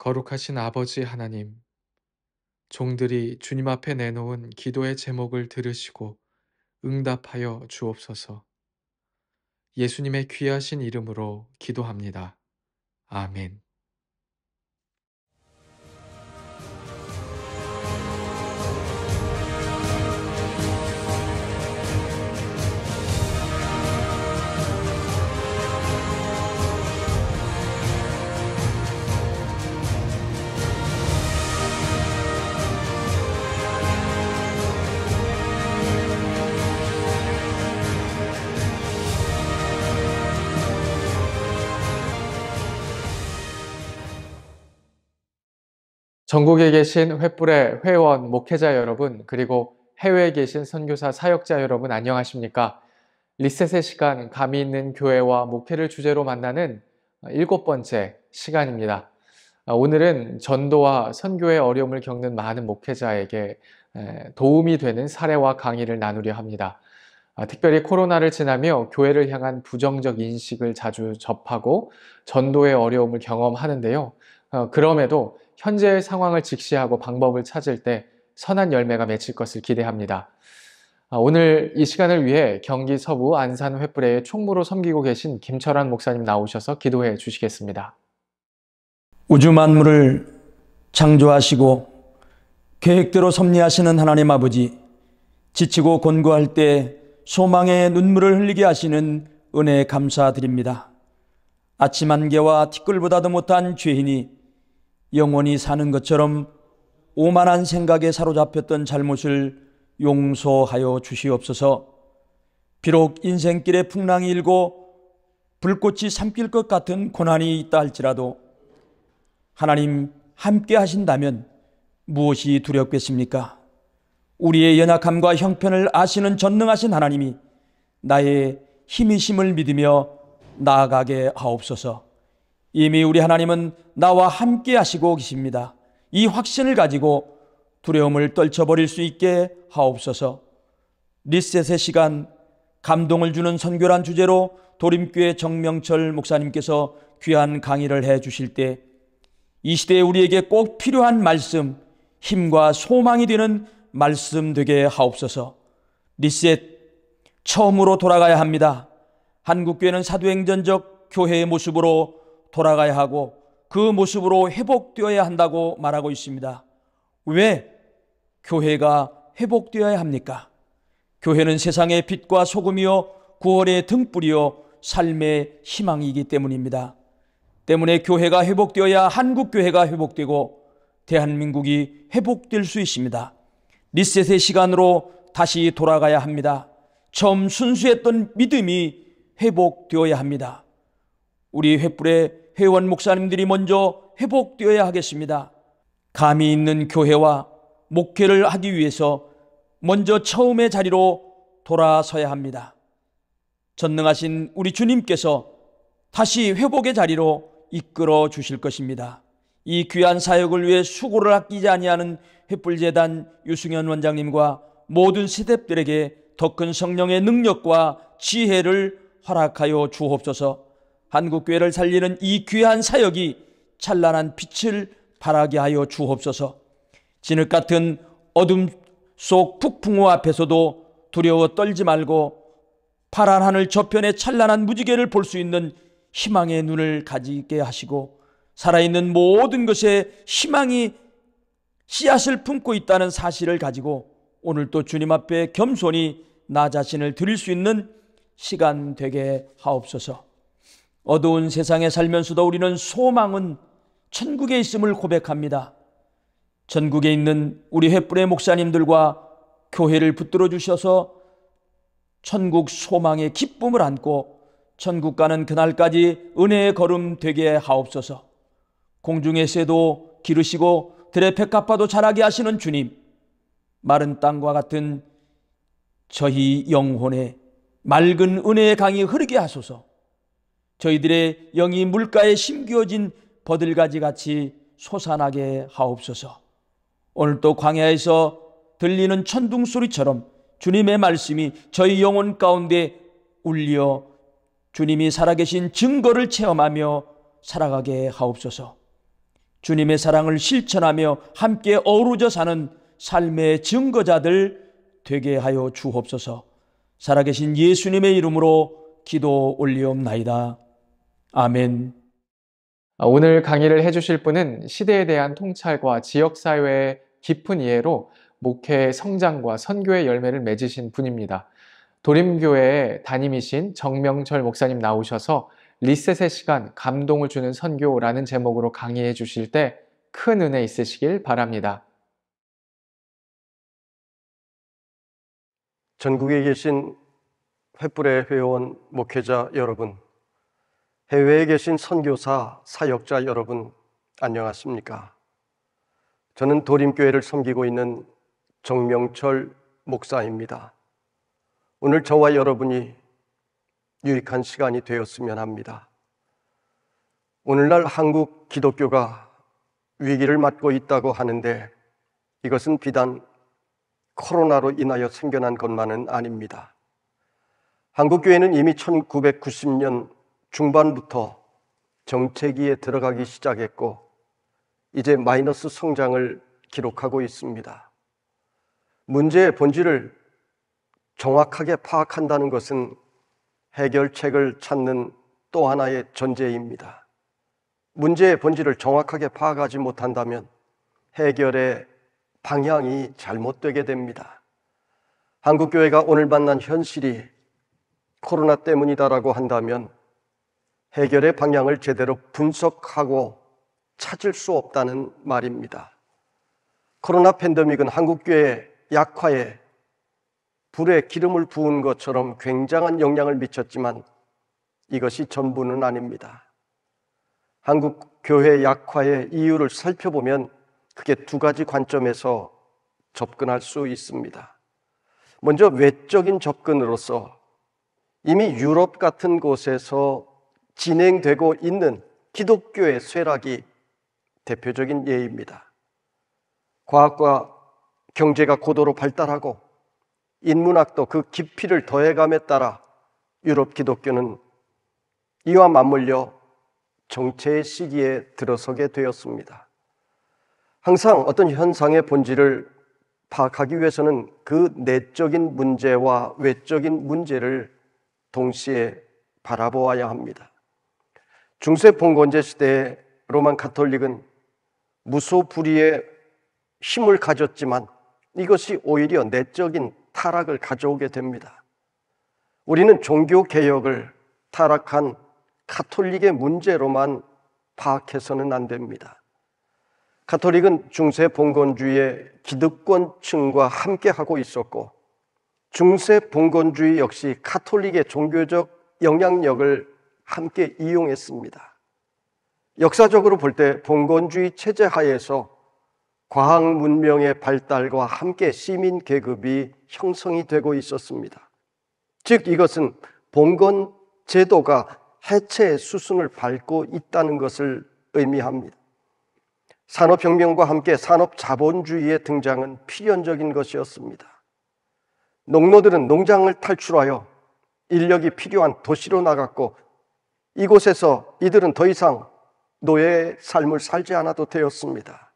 거룩하신 아버지 하나님, 종들이 주님 앞에 내놓은 기도의 제목을 들으시고 응답하여 주옵소서. 예수님의 귀하신 이름으로 기도합니다. 아멘. 전국에 계신 횃불의 회원, 목회자 여러분, 그리고 해외에 계신 선교사 사역자 여러분 안녕하십니까? 리셋의 시간, 감이 있는 교회와 목회를 주제로 만나는 일곱 번째 시간입니다. 아, 오늘은 전도와 선교의 어려움을 겪는 많은 목회자에게 도움이 되는 사례와 강의를 나누려 합니다. 아, 특별히 코로나를 지나며 교회를 향한 부정적 인식을 자주 접하고 전도의 어려움을 경험하는데요. 어, 그럼에도 현재의 상황을 직시하고 방법을 찾을 때 선한 열매가 맺힐 것을 기대합니다. 아, 오늘 이 시간을 위해 경기 서부 안산 횃불의 총무로 섬기고 계신 김철환 목사님 나오셔서 기도해 주시겠습니다. 우주 만물을 창조하시고 계획대로 섭리하시는 하나님 아버지, 지치고 곤고할 때 소망의 눈물을 흘리게 하시는 은혜에 감사드립니다. 아침 안개와 티끌보다도 못한 죄인이 영원히 사는 것처럼 오만한 생각에 사로잡혔던 잘못을 용서하여 주시옵소서. 비록 인생길에 풍랑이 일고 불꽃이 삼킬 것 같은 고난이 있다 할지라도 하나님 함께 하신다면 무엇이 두렵겠습니까? 우리의 연약함과 형편을 아시는 전능하신 하나님이 나의 힘이심을 믿으며 나아가게 하옵소서. 이미 우리 하나님은 나와 함께 하시고 계십니다. 이 확신을 가지고 두려움을 떨쳐버릴 수 있게 하옵소서. 리셋의 시간, 감동을 주는 선교란 주제로 도림교회 정명철 목사님께서 귀한 강의를 해 주실 때 이 시대에 우리에게 꼭 필요한 말씀, 힘과 소망이 되는 말씀 되게 하옵소서. 리셋, 처음으로 돌아가야 합니다. 한국교회는 사도행전적 교회의 모습으로 돌아가야 하고 그 모습으로 회복되어야 한다고 말하고 있습니다. 왜 교회가 회복되어야 합니까? 교회는 세상의 빛과 소금이요 구월의 등불이요 삶의 희망이기 때문입니다. 때문에 교회가 회복되어야 한국 교회가 회복되고 대한민국이 회복될 수 있습니다. 리셋의 시간으로 다시 돌아가야 합니다. 처음 순수했던 믿음이 회복되어야 합니다. 우리 횃불의 회원 목사님들이 먼저 회복되어야 하겠습니다. 감이 있는 교회와 목회를 하기 위해서 먼저 처음의 자리로 돌아서야 합니다. 전능하신 우리 주님께서 다시 회복의 자리로 이끌어 주실 것입니다. 이 귀한 사역을 위해 수고를 아끼지 아니하는 횃불재단 유승현 원장님과 모든 세대들에게 더 큰 성령의 능력과 지혜를 허락하여 주옵소서. 한국교회를 살리는 이 귀한 사역이 찬란한 빛을 발하게 하여 주옵소서. 진흙 같은 어둠 속 폭풍우 앞에서도 두려워 떨지 말고 파란 하늘 저편의 찬란한 무지개를 볼 수 있는 희망의 눈을 가지게 하시고 살아있는 모든 것에 희망이 씨앗을 품고 있다는 사실을 가지고 오늘 또 주님 앞에 겸손히 나 자신을 드릴 수 있는 시간 되게 하옵소서. 어두운 세상에 살면서도 우리는 소망은 천국에 있음을 고백합니다. 전국에 있는 우리 횃불의 목사님들과 교회를 붙들어 주셔서 천국 소망의 기쁨을 안고 천국 가는 그날까지 은혜의 걸음 되게 하옵소서. 공중의 새도 기르시고 들의 백합파도 자라게 하시는 주님, 마른 땅과 같은 저희 영혼에 맑은 은혜의 강이 흐르게 하소서. 저희들의 영이 물가에 심겨진 버들가지 같이 솟아나게 하옵소서. 오늘 또 광야에서 들리는 천둥 소리처럼 주님의 말씀이 저희 영혼 가운데 울려 주님이 살아계신 증거를 체험하며 살아가게 하옵소서. 주님의 사랑을 실천하며 함께 어우러져 사는 삶의 증거자들 되게 하여 주옵소서. 살아계신 예수님의 이름으로 기도 올리옵나이다. 아멘. 아, 오늘 강의를 해주실 분은 시대에 대한 통찰과 지역사회의 깊은 이해로 목회의 성장과 선교의 열매를 맺으신 분입니다. 도림교회의 담임이신 정명철 목사님 나오셔서 리셋의 시간, 감동을 주는 선교라는 제목으로 강의해 주실 때 큰 은혜 있으시길 바랍니다. 전국에 계신 횃불의 회원 목회자 여러분, 해외에 계신 선교사, 사역자 여러분, 안녕하십니까? 저는 도림교회를 섬기고 있는 정명철 목사입니다. 오늘 저와 여러분이 유익한 시간이 되었으면 합니다. 오늘날 한국 기독교가 위기를 맞고 있다고 하는데 이것은 비단 코로나로 인하여 생겨난 것만은 아닙니다. 한국교회는 이미 1990년 중반부터 정체기에 들어가기 시작했고 이제 마이너스 성장을 기록하고 있습니다. 문제의 본질을 정확하게 파악한다는 것은 해결책을 찾는 또 하나의 전제입니다. 문제의 본질을 정확하게 파악하지 못한다면 해결의 방향이 잘못되게 됩니다. 한국교회가 오늘 만난 현실이 코로나 때문이다라고 한다면 해결의 방향을 제대로 분석하고 찾을 수 없다는 말입니다. 코로나 팬데믹은 한국교회 약화에 불에 기름을 부은 것처럼 굉장한 영향을 미쳤지만 이것이 전부는 아닙니다. 한국 교회 약화의 이유를 살펴보면 크게 두 가지 관점에서 접근할 수 있습니다. 먼저 외적인 접근으로서 이미 유럽 같은 곳에서 진행되고 있는 기독교의 쇠락이 대표적인 예입니다. 과학과 경제가 고도로 발달하고 인문학도 그 깊이를 더해감에 따라 유럽 기독교는 이와 맞물려 정체의 시기에 들어서게 되었습니다. 항상 어떤 현상의 본질을 파악하기 위해서는 그 내적인 문제와 외적인 문제를 동시에 바라보아야 합니다. 중세봉건제 시대에 로만 가톨릭은 무소불위의 힘을 가졌지만 이것이 오히려 내적인 타락을 가져오게 됩니다. 우리는 종교 개혁을 타락한 가톨릭의 문제로만 파악해서는 안 됩니다. 가톨릭은 중세 봉건주의의 기득권층과 함께 하고 있었고 중세 봉건주의 역시 가톨릭의 종교적 영향력을 함께 이용했습니다. 역사적으로 볼 때 봉건주의 체제 하에서 과학 문명의 발달과 함께 시민 계급이 형성이 되고 있었습니다. 즉 이것은 봉건 제도가 해체 수순을 밟고 있다는 것을 의미합니다. 산업혁명과 함께 산업자본주의의 등장은 필연적인 것이었습니다. 농노들은 농장을 탈출하여 인력이 필요한 도시로 나갔고 이곳에서 이들은 더 이상 노예의 삶을 살지 않아도 되었습니다.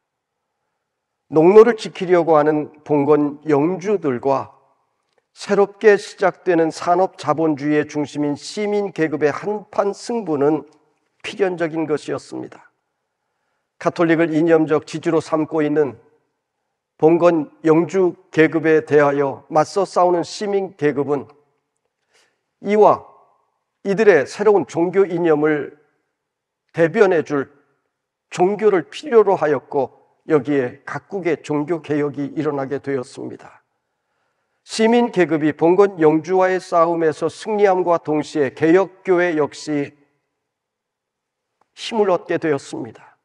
농로를 지키려고 하는 봉건 영주들과 새롭게 시작되는 산업 자본주의의 중심인 시민 계급의 한판 승부는 필연적인 것이었습니다. 카톨릭을 이념적 지주로 삼고 있는 봉건 영주 계급에 대하여 맞서 싸우는 시민 계급은 이와 이들의 새로운 종교 이념을 대변해 줄 종교를 필요로 하였고 여기에 각국의 종교 개혁이 일어나게 되었습니다. 시민 계급이 봉건 영주와의 싸움에서 승리함과 동시에 개혁교회 역시 힘을 얻게 되었습니다.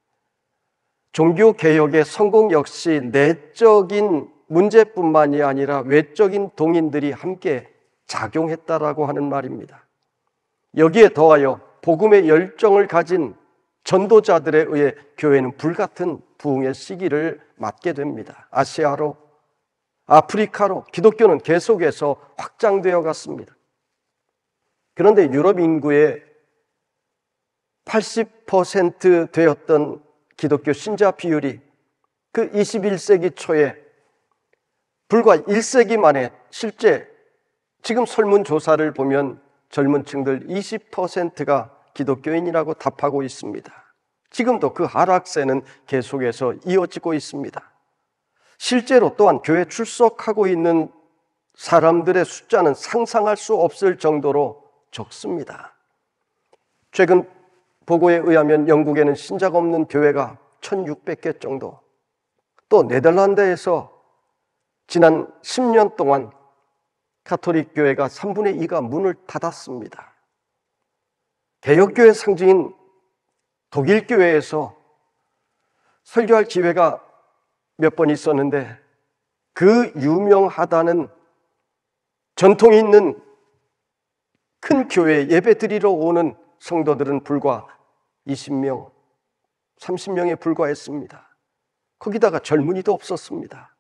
종교 개혁의 성공 역시 내적인 문제뿐만이 아니라 외적인 동인들이 함께 작용했다라고 하는 말입니다. 여기에 더하여 복음의 열정을 가진 전도자들에 의해 교회는 불같은 부흥의 시기를 맞게 됩니다. 아시아로, 아프리카로 기독교는 계속해서 확장되어 갔습니다. 그런데 유럽 인구의 80% 되었던 기독교 신자 비율이 그 21세기 초에 불과 1세기 만에 실제 지금 설문조사를 보면 젊은 층들 20%가 기독교인이라고 답하고 있습니다. 지금도 그 하락세는 계속해서 이어지고 있습니다. 실제로 또한 교회 출석하고 있는 사람들의 숫자는 상상할 수 없을 정도로 적습니다. 최근 보고에 의하면 영국에는 신자 없는 교회가 1,600개 정도, 또 네덜란드에서 지난 10년 동안 카톨릭 교회가 3분의 2가 문을 닫았습니다. 개혁교회 상징인 독일 교회에서 설교할 기회가 몇 번 있었는데 그 유명하다는 전통이 있는 큰 교회 예배 드리러 오는 성도들은 불과 20명, 30명에 불과했습니다. 거기다가 젊은이도 없었습니다.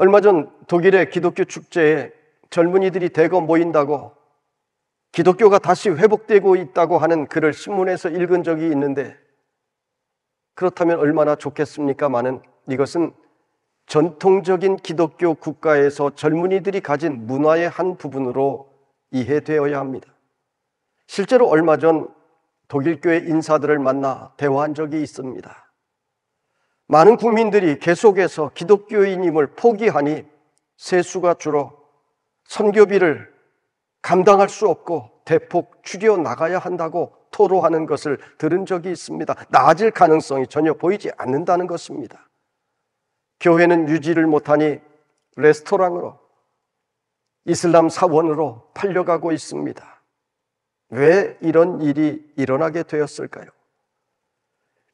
얼마 전 독일의 기독교 축제에 젊은이들이 대거 모인다고 기독교가 다시 회복되고 있다고 하는 글을 신문에서 읽은 적이 있는데 그렇다면 얼마나 좋겠습니까만은 이것은 전통적인 기독교 국가에서 젊은이들이 가진 문화의 한 부분으로 이해되어야 합니다. 실제로 얼마 전 독일교회 인사들을 만나 대화한 적이 있습니다. 많은 국민들이 계속해서 기독교인임을 포기하니 세수가 줄어 선교비를 감당할 수 없고 대폭 줄여 나가야 한다고 토로하는 것을 들은 적이 있습니다. 나아질 가능성이 전혀 보이지 않는다는 것입니다. 교회는 유지를 못하니 레스토랑으로 이슬람 사원으로 팔려가고 있습니다. 왜 이런 일이 일어나게 되었을까요?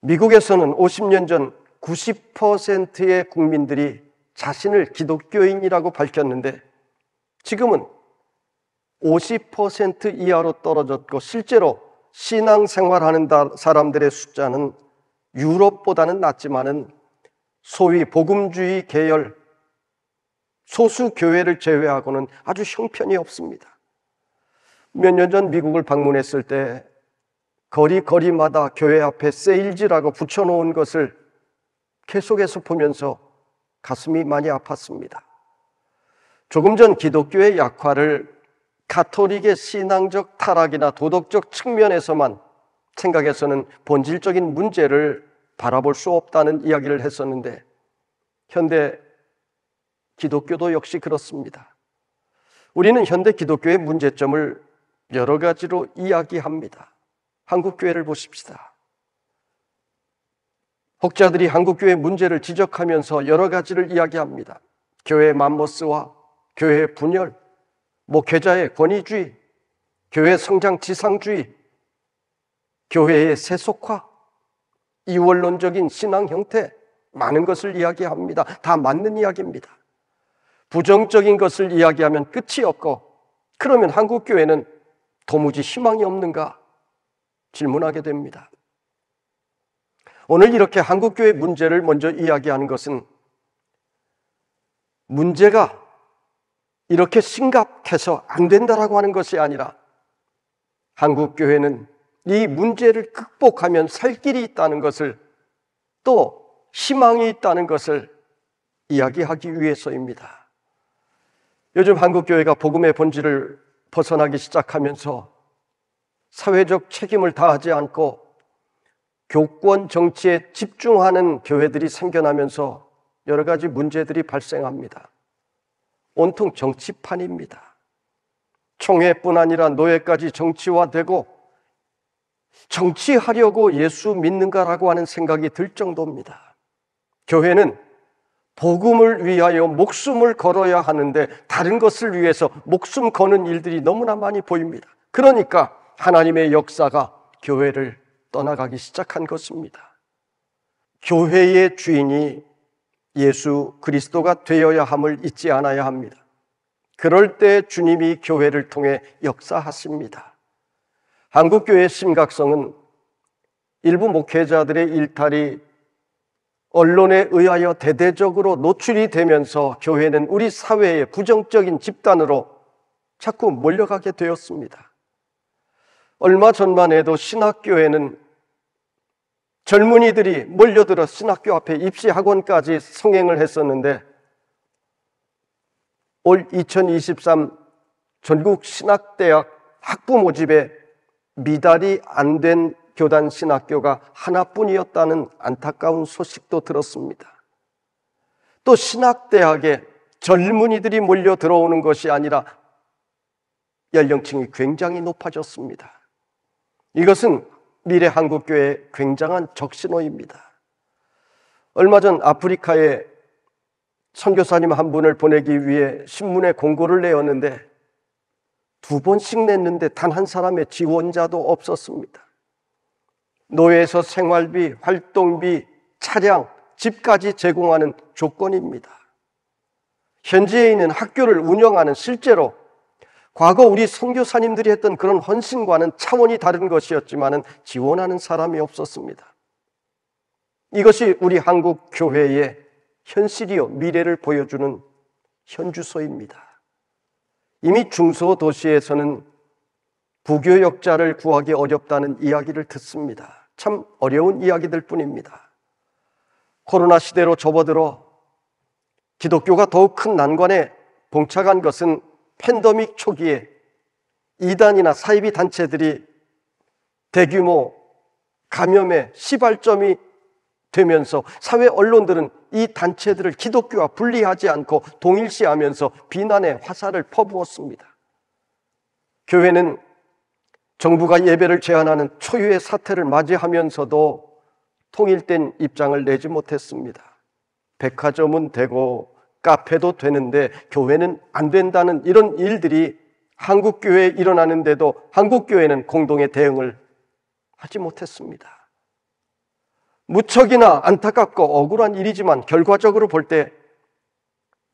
미국에서는 50년 전 90%의 국민들이 자신을 기독교인이라고 밝혔는데 지금은 50% 이하로 떨어졌고 실제로 신앙생활하는 사람들의 숫자는 유럽보다는 낮지만은 소위 복음주의 계열 소수 교회를 제외하고는 아주 형편이 없습니다. 몇 년 전 미국을 방문했을 때 거리 거리마다 교회 앞에 세일즈라고 붙여놓은 것을 계속해서 보면서 가슴이 많이 아팠습니다. 조금 전 기독교의 약화를 가톨릭의 신앙적 타락이나 도덕적 측면에서만 생각해서는 본질적인 문제를 바라볼 수 없다는 이야기를 했었는데 현대 기독교도 역시 그렇습니다. 우리는 현대 기독교의 문제점을 여러 가지로 이야기합니다. 한국 교회를 보십시다. 혹자들이 한국교회 문제를 지적하면서 여러 가지를 이야기합니다. 교회 맘모스와 교회 분열, 목회자의 권위주의, 교회 성장 지상주의, 교회의 세속화, 이원론적인 신앙 형태, 많은 것을 이야기합니다. 다 맞는 이야기입니다. 부정적인 것을 이야기하면 끝이 없고, 그러면 한국교회는 도무지 희망이 없는가 질문하게 됩니다. 오늘 이렇게 한국교회 문제를 먼저 이야기하는 것은 문제가 이렇게 심각해서 안 된다라고 하는 것이 아니라 한국교회는 이 문제를 극복하면 살 길이 있다는 것을 또 희망이 있다는 것을 이야기하기 위해서입니다. 요즘 한국교회가 복음의 본질을 벗어나기 시작하면서 사회적 책임을 다하지 않고 교권 정치에 집중하는 교회들이 생겨나면서 여러 가지 문제들이 발생합니다. 온통 정치판입니다. 총회뿐 아니라 노예까지 정치화되고 정치하려고 예수 믿는가라고 하는 생각이 들 정도입니다. 교회는 복음을 위하여 목숨을 걸어야 하는데 다른 것을 위해서 목숨 거는 일들이 너무나 많이 보입니다. 그러니까 하나님의 역사가 교회를 떠나가기 시작한 것입니다. 교회의 주인이 예수 그리스도가 되어야 함을 잊지 않아야 합니다. 그럴 때 주님이 교회를 통해 역사하십니다. 한국교회의 심각성은 일부 목회자들의 일탈이 언론에 의하여 대대적으로 노출이 되면서 교회는 우리 사회의 부정적인 집단으로 자꾸 몰려가게 되었습니다. 얼마 전만 해도 신학교에는 젊은이들이 몰려들어 신학교 앞에 입시학원까지 성행을 했었는데 올 2023 전국 신학대학 학부 모집에 미달이 안 된 교단 신학교가 하나뿐이었다는 안타까운 소식도 들었습니다. 또 신학대학에 젊은이들이 몰려 들어오는 것이 아니라 연령층이 굉장히 높아졌습니다. 이것은 미래 한국교회의 굉장한 적신호입니다. 얼마 전 아프리카에 선교사님 한 분을 보내기 위해 신문에 공고를 내었는데 두 번씩 냈는데 단 한 사람의 지원자도 없었습니다. 노예에서 생활비, 활동비, 차량, 집까지 제공하는 조건입니다. 현지에 있는 학교를 운영하는 실제로 과거 우리 선교사님들이 했던 그런 헌신과는 차원이 다른 것이었지만은 지원하는 사람이 없었습니다. 이것이 우리 한국 교회의 현실이요 미래를 보여주는 현주소입니다. 이미 중소 도시에서는 부교역자를 구하기 어렵다는 이야기를 듣습니다. 참 어려운 이야기들 뿐입니다. 코로나 시대로 접어들어 기독교가 더욱 큰 난관에 봉착한 것은 팬더믹 초기에 이단이나 사이비 단체들이 대규모 감염의 시발점이 되면서 사회 언론들은 이 단체들을 기독교와 분리하지 않고 동일시하면서 비난의 화살을 퍼부었습니다. 교회는 정부가 예배를 제한하는 초유의 사태를 맞이하면서도 통일된 입장을 내지 못했습니다. 백화점은 되고 카페도 되는데 교회는 안 된다는 이런 일들이 한국 교회에 일어나는데도 한국 교회는 공동의 대응을 하지 못했습니다. 무척이나 안타깝고 억울한 일이지만 결과적으로 볼 때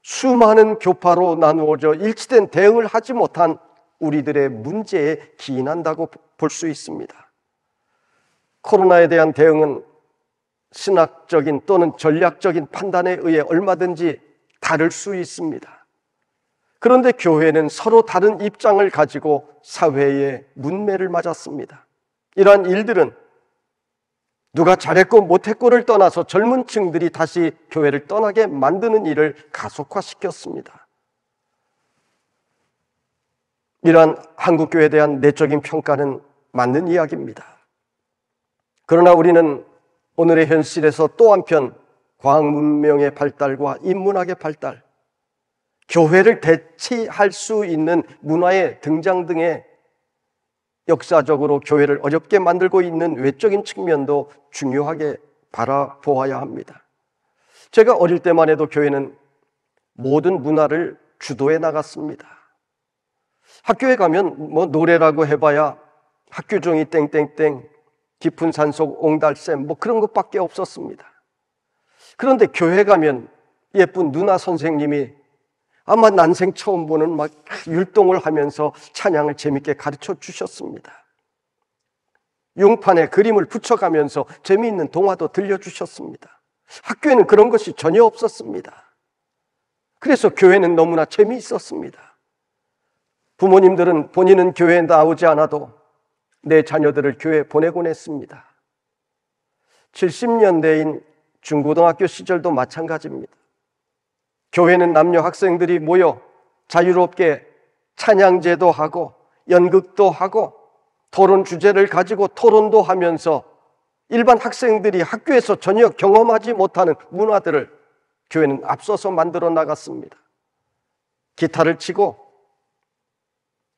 수많은 교파로 나누어져 일치된 대응을 하지 못한 우리들의 문제에 기인한다고 볼 수 있습니다. 코로나에 대한 대응은 신학적인 또는 전략적인 판단에 의해 얼마든지 다를 수 있습니다. 그런데 교회는 서로 다른 입장을 가지고 사회의 문매를 맞았습니다. 이러한 일들은 누가 잘했고 못했고를 떠나서 젊은 층들이 다시 교회를 떠나게 만드는 일을 가속화시켰습니다. 이러한 한국교회에 대한 내적인 평가는 맞는 이야기입니다. 그러나 우리는 오늘의 현실에서 또 한편 과학 문명의 발달과 인문학의 발달, 교회를 대체할 수 있는 문화의 등장 등의 역사적으로 교회를 어렵게 만들고 있는 외적인 측면도 중요하게 바라보아야 합니다. 제가 어릴 때만 해도 교회는 모든 문화를 주도해 나갔습니다. 학교에 가면 뭐 노래라고 해봐야 학교종이 땡땡땡, 깊은 산속 옹달샘 뭐 그런 것밖에 없었습니다. 그런데 교회 가면 예쁜 누나 선생님이 아마 난생 처음 보는 막 율동을 하면서 찬양을 재밌게 가르쳐 주셨습니다. 용판에 그림을 붙여가면서 재미있는 동화도 들려주셨습니다. 학교에는 그런 것이 전혀 없었습니다. 그래서 교회는 너무나 재미있었습니다. 부모님들은 본인은 교회에 나오지 않아도 내 자녀들을 교회에 보내곤 했습니다. 70년대인 중고등학교 시절도 마찬가지입니다. 교회는 남녀 학생들이 모여 자유롭게 찬양제도 하고 연극도 하고 토론 주제를 가지고 토론도 하면서 일반 학생들이 학교에서 전혀 경험하지 못하는 문화들을 교회는 앞서서 만들어 나갔습니다. 기타를 치고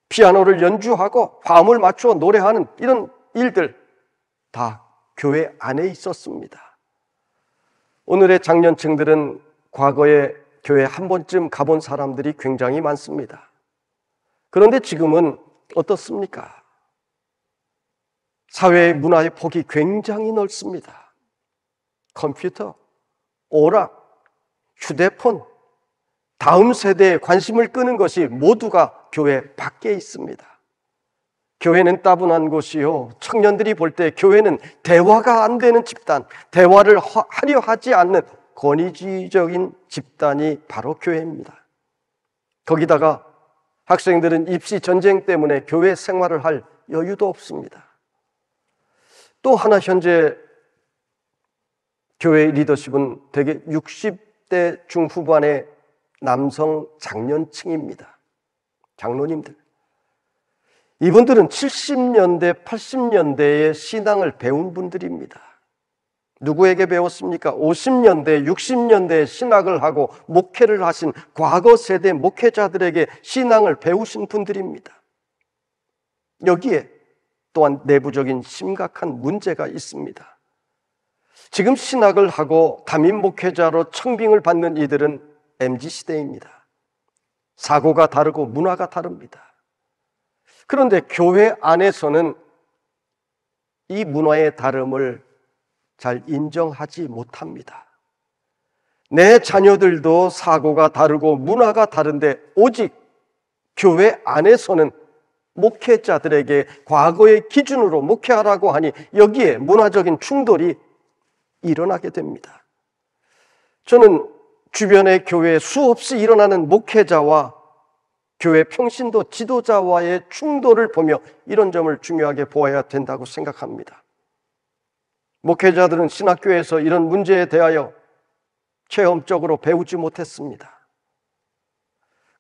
피아노를 연주하고 화음을 맞추어 노래하는 이런 일들 다 교회 안에 있었습니다. 오늘의 장년층들은 과거에 교회 한 번쯤 가본 사람들이 굉장히 많습니다. 그런데 지금은 어떻습니까? 사회의 문화의 폭이 굉장히 넓습니다. 컴퓨터, 오락, 휴대폰, 다음 세대에 관심을 끄는 것이 모두가 교회 밖에 있습니다. 교회는 따분한 곳이요. 청년들이 볼 때 교회는 대화가 안 되는 집단, 대화를 하려 하지 않는 권위주의적인 집단이 바로 교회입니다. 거기다가 학생들은 입시 전쟁 때문에 교회 생활을 할 여유도 없습니다. 또 하나 현재 교회 리더십은 대개 60대 중후반의 남성 장년층입니다. 장로님들. 이분들은 70년대, 8 0년대의 신앙을 배운 분들입니다. 누구에게 배웠습니까? 50년대, 60년대에 신학을 하고 목회를 하신 과거 세대 목회자들에게 신앙을 배우신 분들입니다. 여기에 또한 내부적인 심각한 문제가 있습니다. 지금 신학을 하고 담임 목회자로 청빙을 받는 이들은 MZ 시대입니다. 사고가 다르고 문화가 다릅니다. 그런데 교회 안에서는 이 문화의 다름을 잘 인정하지 못합니다. 내 자녀들도 사고가 다르고 문화가 다른데 오직 교회 안에서는 목회자들에게 과거의 기준으로 목회하라고 하니 여기에 문화적인 충돌이 일어나게 됩니다. 저는 주변의 교회 수없이 일어나는 목회자와 교회 평신도 지도자와의 충돌을 보며 이런 점을 중요하게 보아야 된다고 생각합니다. 목회자들은 신학교에서 이런 문제에 대하여 체험적으로 배우지 못했습니다.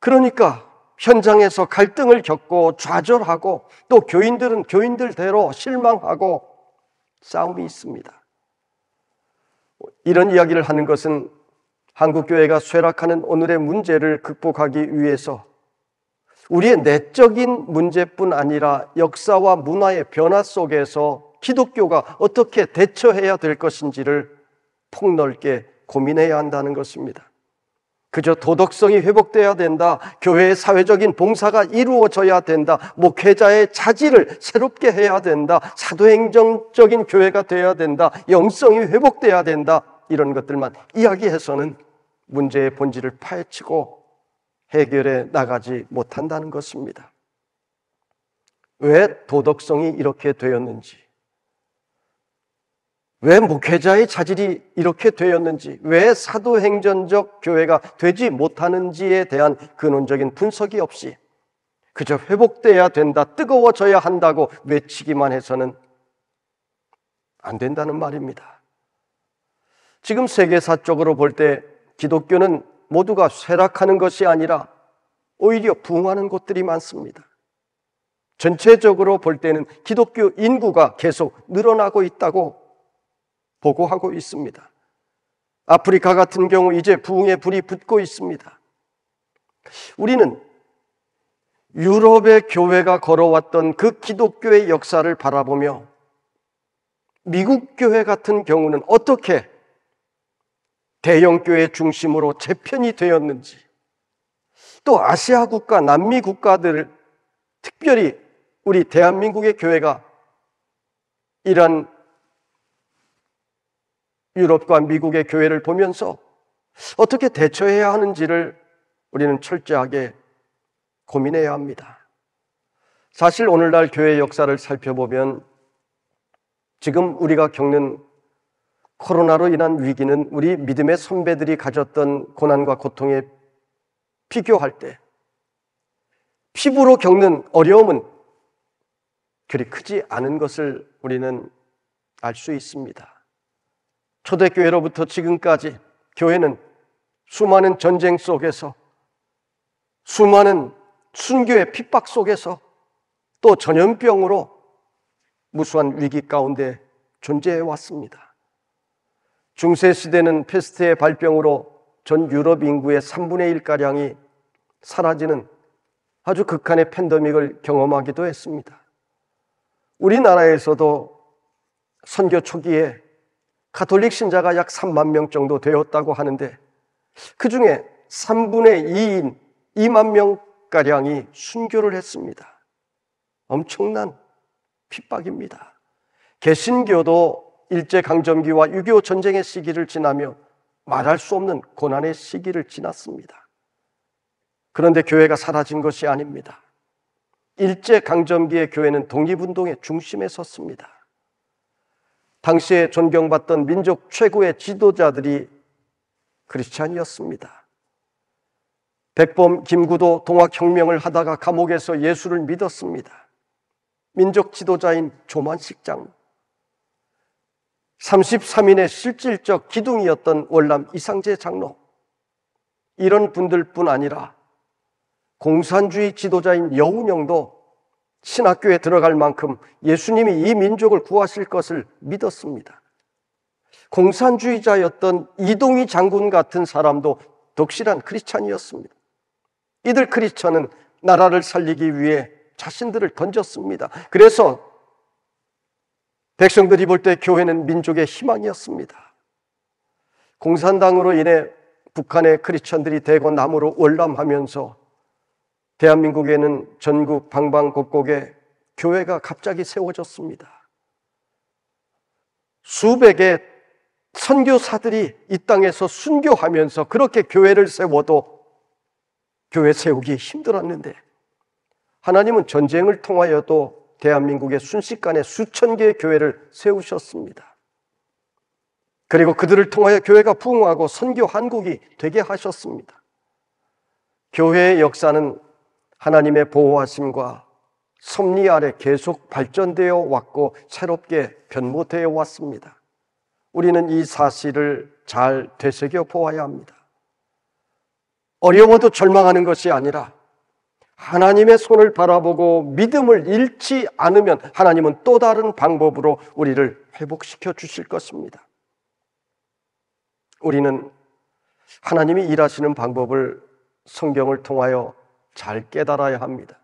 그러니까 현장에서 갈등을 겪고 좌절하고 또 교인들은 교인들대로 실망하고 싸움이 있습니다. 이런 이야기를 하는 것은 한국교회가 쇠락하는 오늘의 문제를 극복하기 위해서 우리의 내적인 문제뿐 아니라 역사와 문화의 변화 속에서 기독교가 어떻게 대처해야 될 것인지를 폭넓게 고민해야 한다는 것입니다. 그저 도덕성이 회복돼야 된다. 교회의 사회적인 봉사가 이루어져야 된다. 목회자의 자질을 새롭게 해야 된다. 사도행정적인 교회가 돼야 된다. 영성이 회복돼야 된다. 이런 것들만 이야기해서는 문제의 본질을 파헤치고 해결해 나가지 못한다는 것입니다. 왜 도덕성이 이렇게 되었는지, 왜 목회자의 자질이 이렇게 되었는지, 왜 사도행전적 교회가 되지 못하는지에 대한 근원적인 분석이 없이 그저 회복돼야 된다, 뜨거워져야 한다고 외치기만 해서는 안 된다는 말입니다. 지금 세계사 쪽으로 볼 때 기독교는 모두가 쇠락하는 것이 아니라 오히려 부흥하는 곳들이 많습니다. 전체적으로 볼 때는 기독교 인구가 계속 늘어나고 있다고 보고하고 있습니다. 아프리카 같은 경우 이제 부흥의 불이 붙고 있습니다. 우리는 유럽의 교회가 걸어왔던 그 기독교의 역사를 바라보며 미국 교회 같은 경우는 어떻게 대형교회 중심으로 재편이 되었는지, 또 아시아 국가, 남미 국가들, 특별히 우리 대한민국의 교회가 이런 유럽과 미국의 교회를 보면서 어떻게 대처해야 하는지를 우리는 철저하게 고민해야 합니다. 사실 오늘날 교회 역사를 살펴보면 지금 우리가 겪는 코로나로 인한 위기는 우리 믿음의 선배들이 가졌던 고난과 고통에 비교할 때 피부로 겪는 어려움은 그리 크지 않은 것을 우리는 알 수 있습니다. 초대교회로부터 지금까지 교회는 수많은 전쟁 속에서 수많은 순교의 핍박 속에서 또 전염병으로 무수한 위기 가운데 존재해 왔습니다. 중세 시대는 패스트의 발병으로 전 유럽 인구의 3분의 1가량이 사라지는 아주 극한의 팬데믹을 경험하기도 했습니다. 우리나라에서도 선교 초기에 가톨릭 신자가 약 3만 명 정도 되었다고 하는데 그 중에 3분의 2인 2만 명가량이 순교를 했습니다. 엄청난 핍박입니다. 개신교도 일제강점기와 6.25 전쟁의 시기를 지나며 말할 수 없는 고난의 시기를 지났습니다. 그런데 교회가 사라진 것이 아닙니다. 일제강점기의 교회는 독립운동의 중심에 섰습니다. 당시에 존경받던 민족 최고의 지도자들이 크리스찬이었습니다. 백범, 김구도 동학혁명을 하다가 감옥에서 예수를 믿었습니다. 민족 지도자인 조만식 장 33인의 실질적 기둥이었던 월남 이상재 장로. 이런 분들뿐 아니라 공산주의 지도자인 여운영도 신학교에 들어갈 만큼 예수님이 이 민족을 구하실 것을 믿었습니다. 공산주의자였던 이동희 장군 같은 사람도 독실한 크리스찬이었습니다. 이들 크리스찬은 나라를 살리기 위해 자신들을 던졌습니다. 그래서 백성들이 볼 때 교회는 민족의 희망이었습니다. 공산당으로 인해 북한의 크리스천들이 대거 남으로 월남하면서 대한민국에는 전국 방방곡곡에 교회가 갑자기 세워졌습니다. 수백의 선교사들이 이 땅에서 순교하면서 그렇게 교회를 세워도 교회 세우기 힘들었는데 하나님은 전쟁을 통하여도 대한민국의 순식간에 수천 개의 교회를 세우셨습니다. 그리고 그들을 통하여 교회가 부흥하고 선교 한국이 되게 하셨습니다. 교회의 역사는 하나님의 보호하심과 섭리 아래 계속 발전되어 왔고 새롭게 변모되어 왔습니다. 우리는 이 사실을 잘 되새겨 보아야 합니다. 어려워도 절망하는 것이 아니라 하나님의 손을 바라보고 믿음을 잃지 않으면 하나님은 또 다른 방법으로 우리를 회복시켜 주실 것입니다. 우리는 하나님이 일하시는 방법을 성경을 통하여 잘 깨달아야 합니다.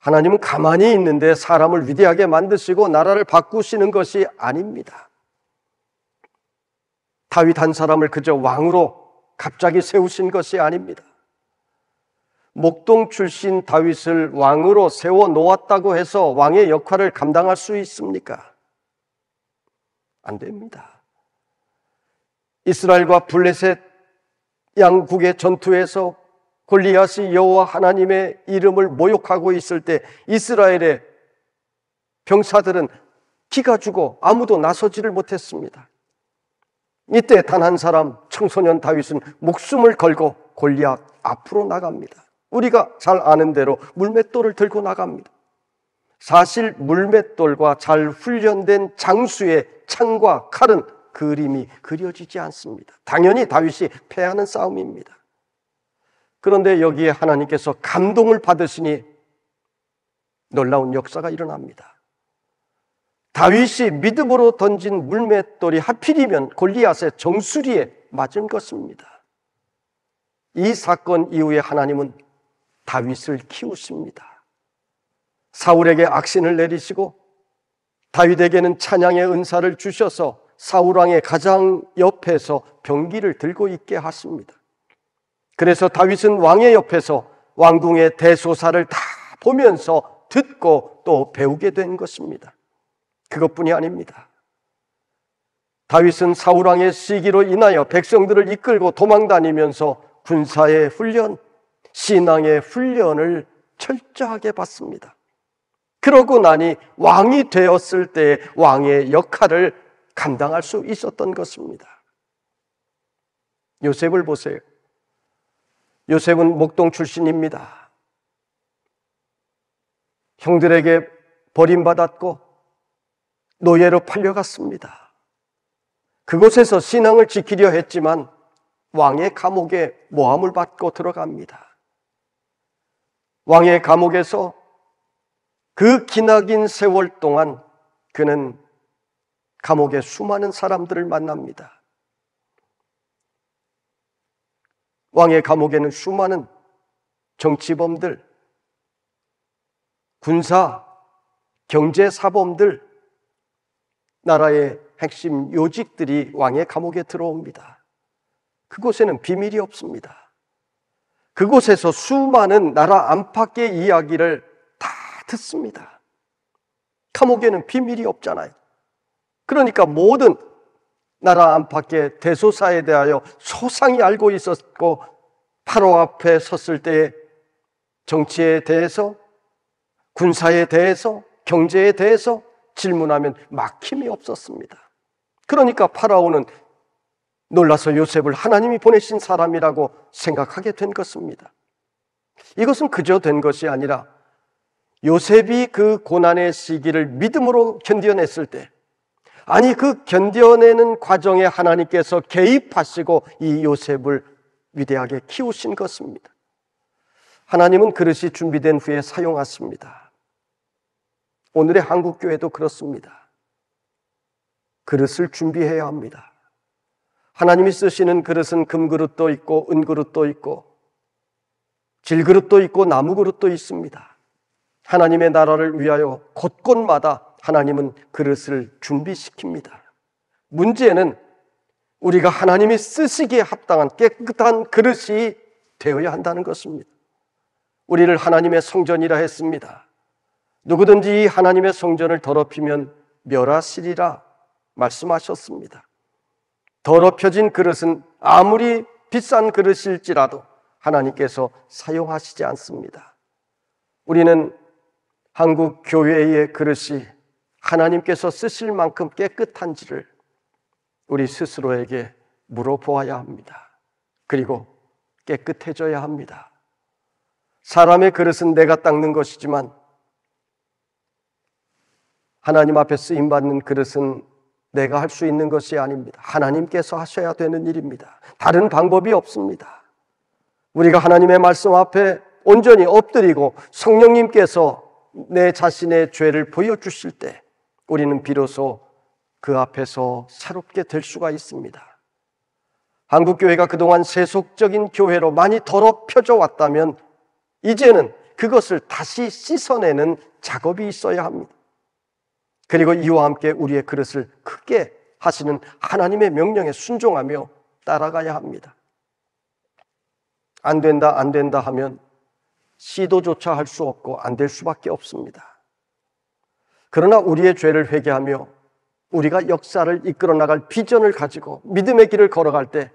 하나님은 가만히 있는데 사람을 위대하게 만드시고 나라를 바꾸시는 것이 아닙니다. 다윗 한 사람을 그저 왕으로 갑자기 세우신 것이 아닙니다. 목동 출신 다윗을 왕으로 세워 놓았다고 해서 왕의 역할을 감당할 수 있습니까? 안 됩니다. 이스라엘과 블레셋 양국의 전투에서 골리앗이 여호와 하나님의 이름을 모욕하고 있을 때 이스라엘의 병사들은 기가 죽어 아무도 나서지를 못했습니다. 이때 단 한 사람 청소년 다윗은 목숨을 걸고 골리앗 앞으로 나갑니다. 우리가 잘 아는 대로 물맷돌을 들고 나갑니다. 사실 물맷돌과 잘 훈련된 장수의 창과 칼은 그림이 그려지지 않습니다. 당연히 다윗이 패하는 싸움입니다. 그런데 여기에 하나님께서 감동을 받으시니 놀라운 역사가 일어납니다. 다윗이 믿음으로 던진 물맷돌이 하필이면 골리앗의 정수리에 맞은 것입니다. 이 사건 이후에 하나님은 다윗을 키우십니다. 사울에게 악신을 내리시고 다윗에게는 찬양의 은사를 주셔서 사울왕의 가장 옆에서 병기를 들고 있게 하십니다. 그래서 다윗은 왕의 옆에서 왕궁의 대소사를 다 보면서 듣고 또 배우게 된 것입니다. 그것뿐이 아닙니다. 다윗은 사울왕의 시기로 인하여 백성들을 이끌고 도망다니면서 군사의 훈련, 신앙의 훈련을 철저하게 받습니다. 그러고 나니 왕이 되었을 때 왕의 역할을 감당할 수 있었던 것입니다. 요셉을 보세요. 요셉은 목동 출신입니다. 형들에게 버림받았고 노예로 팔려갔습니다. 그곳에서 신앙을 지키려 했지만 왕의 감옥에 모함을 받고 들어갑니다. 왕의 감옥에서 그 기나긴 세월 동안 그는 감옥에 수많은 사람들을 만납니다. 왕의 감옥에는 수많은 정치범들, 군사, 경제사범들, 나라의 핵심 요직들이 왕의 감옥에 들어옵니다. 그곳에는 비밀이 없습니다. 그곳에서 수많은 나라 안팎의 이야기를 다 듣습니다. 감옥에는 비밀이 없잖아요. 그러니까 모든 나라 안팎의 대소사에 대하여 소상히 알고 있었고 바로 앞에 섰을 때 정치에 대해서 군사에 대해서 경제에 대해서 질문하면 막힘이 없었습니다. 그러니까 파라오는 놀라서 요셉을 하나님이 보내신 사람이라고 생각하게 된 것입니다. 이것은 그저 된 것이 아니라 요셉이 그 고난의 시기를 믿음으로 견뎌냈을 때, 아니 그 견뎌내는 과정에 하나님께서 개입하시고 이 요셉을 위대하게 키우신 것입니다. 하나님은 그릇이 준비된 후에 사용하십니다. 오늘의 한국교회도 그렇습니다. 그릇을 준비해야 합니다. 하나님이 쓰시는 그릇은 금그릇도 있고 은그릇도 있고 질그릇도 있고 나무그릇도 있습니다. 하나님의 나라를 위하여 곳곳마다 하나님은 그릇을 준비시킵니다. 문제는 우리가 하나님이 쓰시기에 합당한 깨끗한 그릇이 되어야 한다는 것입니다. 우리를 하나님의 성전이라 했습니다. 누구든지 하나님의 성전을 더럽히면 멸하시리라 말씀하셨습니다. 더럽혀진 그릇은 아무리 비싼 그릇일지라도 하나님께서 사용하시지 않습니다. 우리는 한국 교회의 그릇이 하나님께서 쓰실 만큼 깨끗한지를 우리 스스로에게 물어보아야 합니다. 그리고 깨끗해져야 합니다. 사람의 그릇은 내가 닦는 것이지만 하나님 앞에 쓰임 받는 그릇은 내가 할 수 있는 것이 아닙니다. 하나님께서 하셔야 되는 일입니다. 다른 방법이 없습니다. 우리가 하나님의 말씀 앞에 온전히 엎드리고 성령님께서 내 자신의 죄를 보여주실 때 우리는 비로소 그 앞에서 새롭게 될 수가 있습니다. 한국교회가 그동안 세속적인 교회로 많이 더럽혀져 왔다면 이제는 그것을 다시 씻어내는 작업이 있어야 합니다. 그리고 이와 함께 우리의 그릇을 크게 하시는 하나님의 명령에 순종하며 따라가야 합니다. 안 된다, 안 된다 하면 시도조차 할 수 없고 안 될 수밖에 없습니다. 그러나 우리의 죄를 회개하며 우리가 역사를 이끌어 나갈 비전을 가지고 믿음의 길을 걸어갈 때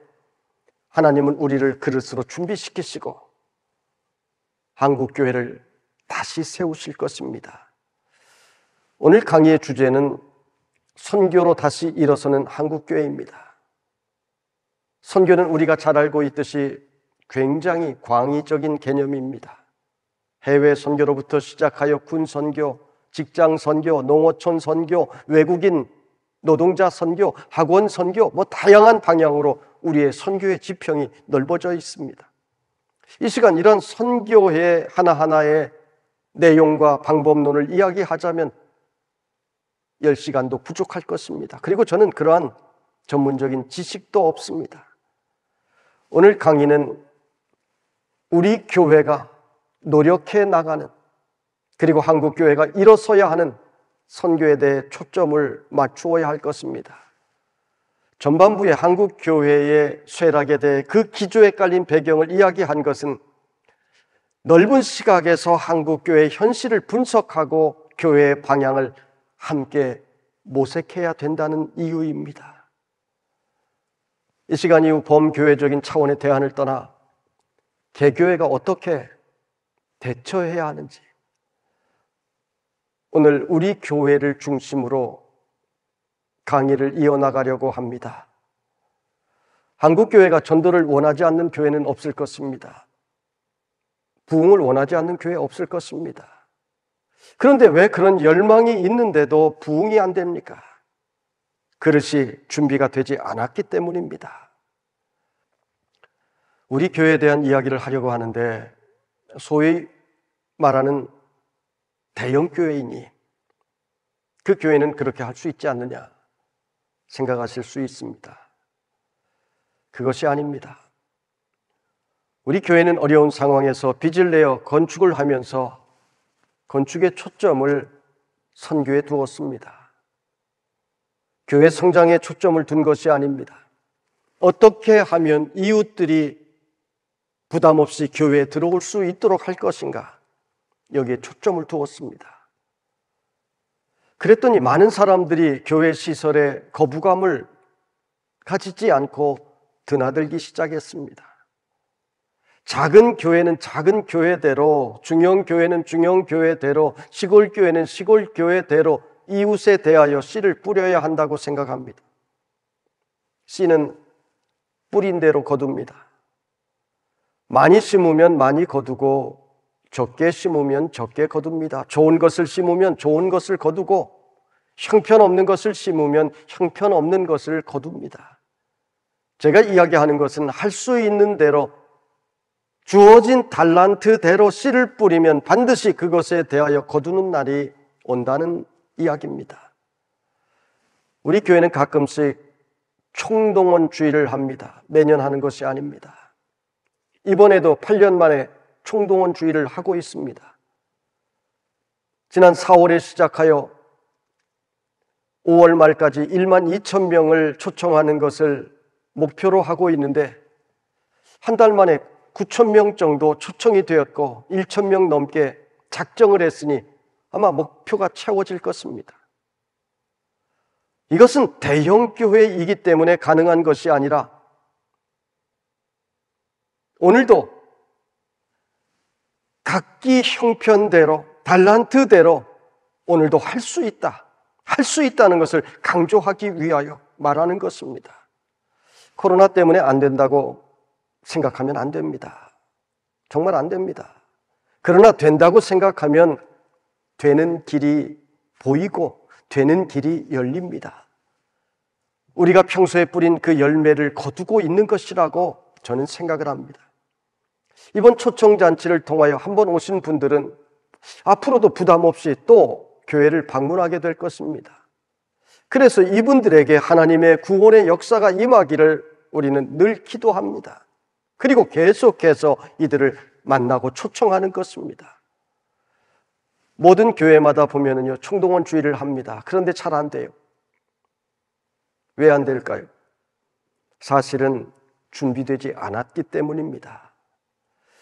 하나님은 우리를 그릇으로 준비시키시고 한국교회를 다시 세우실 것입니다. 오늘 강의의 주제는 선교로 다시 일어서는 한국교회입니다. 선교는 우리가 잘 알고 있듯이 굉장히 광의적인 개념입니다. 해외 선교로부터 시작하여 군 선교, 직장 선교, 농어촌 선교, 외국인 노동자 선교, 학원 선교, 뭐 다양한 방향으로 우리의 선교의 지평이 넓어져 있습니다. 이 시간 이런 선교의 하나하나의 내용과 방법론을 이야기하자면 10시간도 부족할 것입니다. 그리고 저는 그러한 전문적인 지식도 없습니다. 오늘 강의는 우리 교회가 노력해 나가는 그리고 한국 교회가 일어서야 하는 선교에 대해 초점을 맞추어야 할 것입니다. 전반부에 한국 교회의 쇠락에 대해 그 기조에 깔린 배경을 이야기한 것은 넓은 시각에서 한국 교회의 현실을 분석하고 교회의 방향을 함께 모색해야 된다는 이유입니다. 이 시간 이후 범교회적인 차원의 대안을 떠나 개교회가 어떻게 대처해야 하는지 오늘 우리 교회를 중심으로 강의를 이어나가려고 합니다. 한국교회가 전도를 원하지 않는 교회는 없을 것입니다. 부흥을 원하지 않는 교회 없을 것입니다. 그런데 왜 그런 열망이 있는데도 부응이 안 됩니까? 그릇이 준비가 되지 않았기 때문입니다. 우리 교회에 대한 이야기를 하려고 하는데 소위 말하는 대형 교회이니 그 교회는 그렇게 할 수 있지 않느냐 생각하실 수 있습니다. 그것이 아닙니다. 우리 교회는 어려운 상황에서 빚을 내어 건축을 하면서 건축의 초점을 선교에 두었습니다. 교회 성장에 초점을 둔 것이 아닙니다. 어떻게 하면 이웃들이 부담 없이 교회에 들어올 수 있도록 할 것인가? 여기에 초점을 두었습니다. 그랬더니 많은 사람들이 교회 시설에 거부감을 가지지 않고 드나들기 시작했습니다. 작은 교회는 작은 교회대로, 중형 교회는 중형 교회대로, 시골 교회는 시골 교회대로 이웃에 대하여 씨를 뿌려야 한다고 생각합니다. 씨는 뿌린 대로 거둡니다. 많이 심으면 많이 거두고 적게 심으면 적게 거둡니다. 좋은 것을 심으면 좋은 것을 거두고 형편없는 것을 심으면 형편없는 것을 거둡니다. 제가 이야기하는 것은 할 수 있는 대로 주어진 달란트대로 씨를 뿌리면 반드시 그것에 대하여 거두는 날이 온다는 이야기입니다. 우리 교회는 가끔씩 총동원주의를 합니다. 매년 하는 것이 아닙니다. 이번에도 8년 만에 총동원주의를 하고 있습니다. 지난 4월에 시작하여 5월 말까지 1만 2천 명을 초청하는 것을 목표로 하고 있는데 한 달 만에 9천 명 정도 초청이 되었고 1천 명 넘게 작정을 했으니 아마 목표가 채워질 것입니다. 이것은 대형 교회이기 때문에 가능한 것이 아니라 오늘도 각기 형편대로 달란트대로 오늘도 할 수 있다. 할 수 있다는 것을 강조하기 위하여 말하는 것입니다. 코로나 때문에 안 된다고 생각하면 안 됩니다. 정말 안 됩니다. 그러나 된다고 생각하면 되는 길이 보이고 되는 길이 열립니다. 우리가 평소에 뿌린 그 열매를 거두고 있는 것이라고 저는 생각을 합니다. 이번 초청잔치를 통하여 한번 오신 분들은 앞으로도 부담 없이 또 교회를 방문하게 될 것입니다. 그래서 이분들에게 하나님의 구원의 역사가 임하기를 우리는 늘 기도합니다. 그리고 계속해서 이들을 만나고 초청하는 것입니다. 모든 교회마다 보면은요, 총동원 주의를 합니다. 그런데 잘 안 돼요. 왜 안 될까요? 사실은 준비되지 않았기 때문입니다.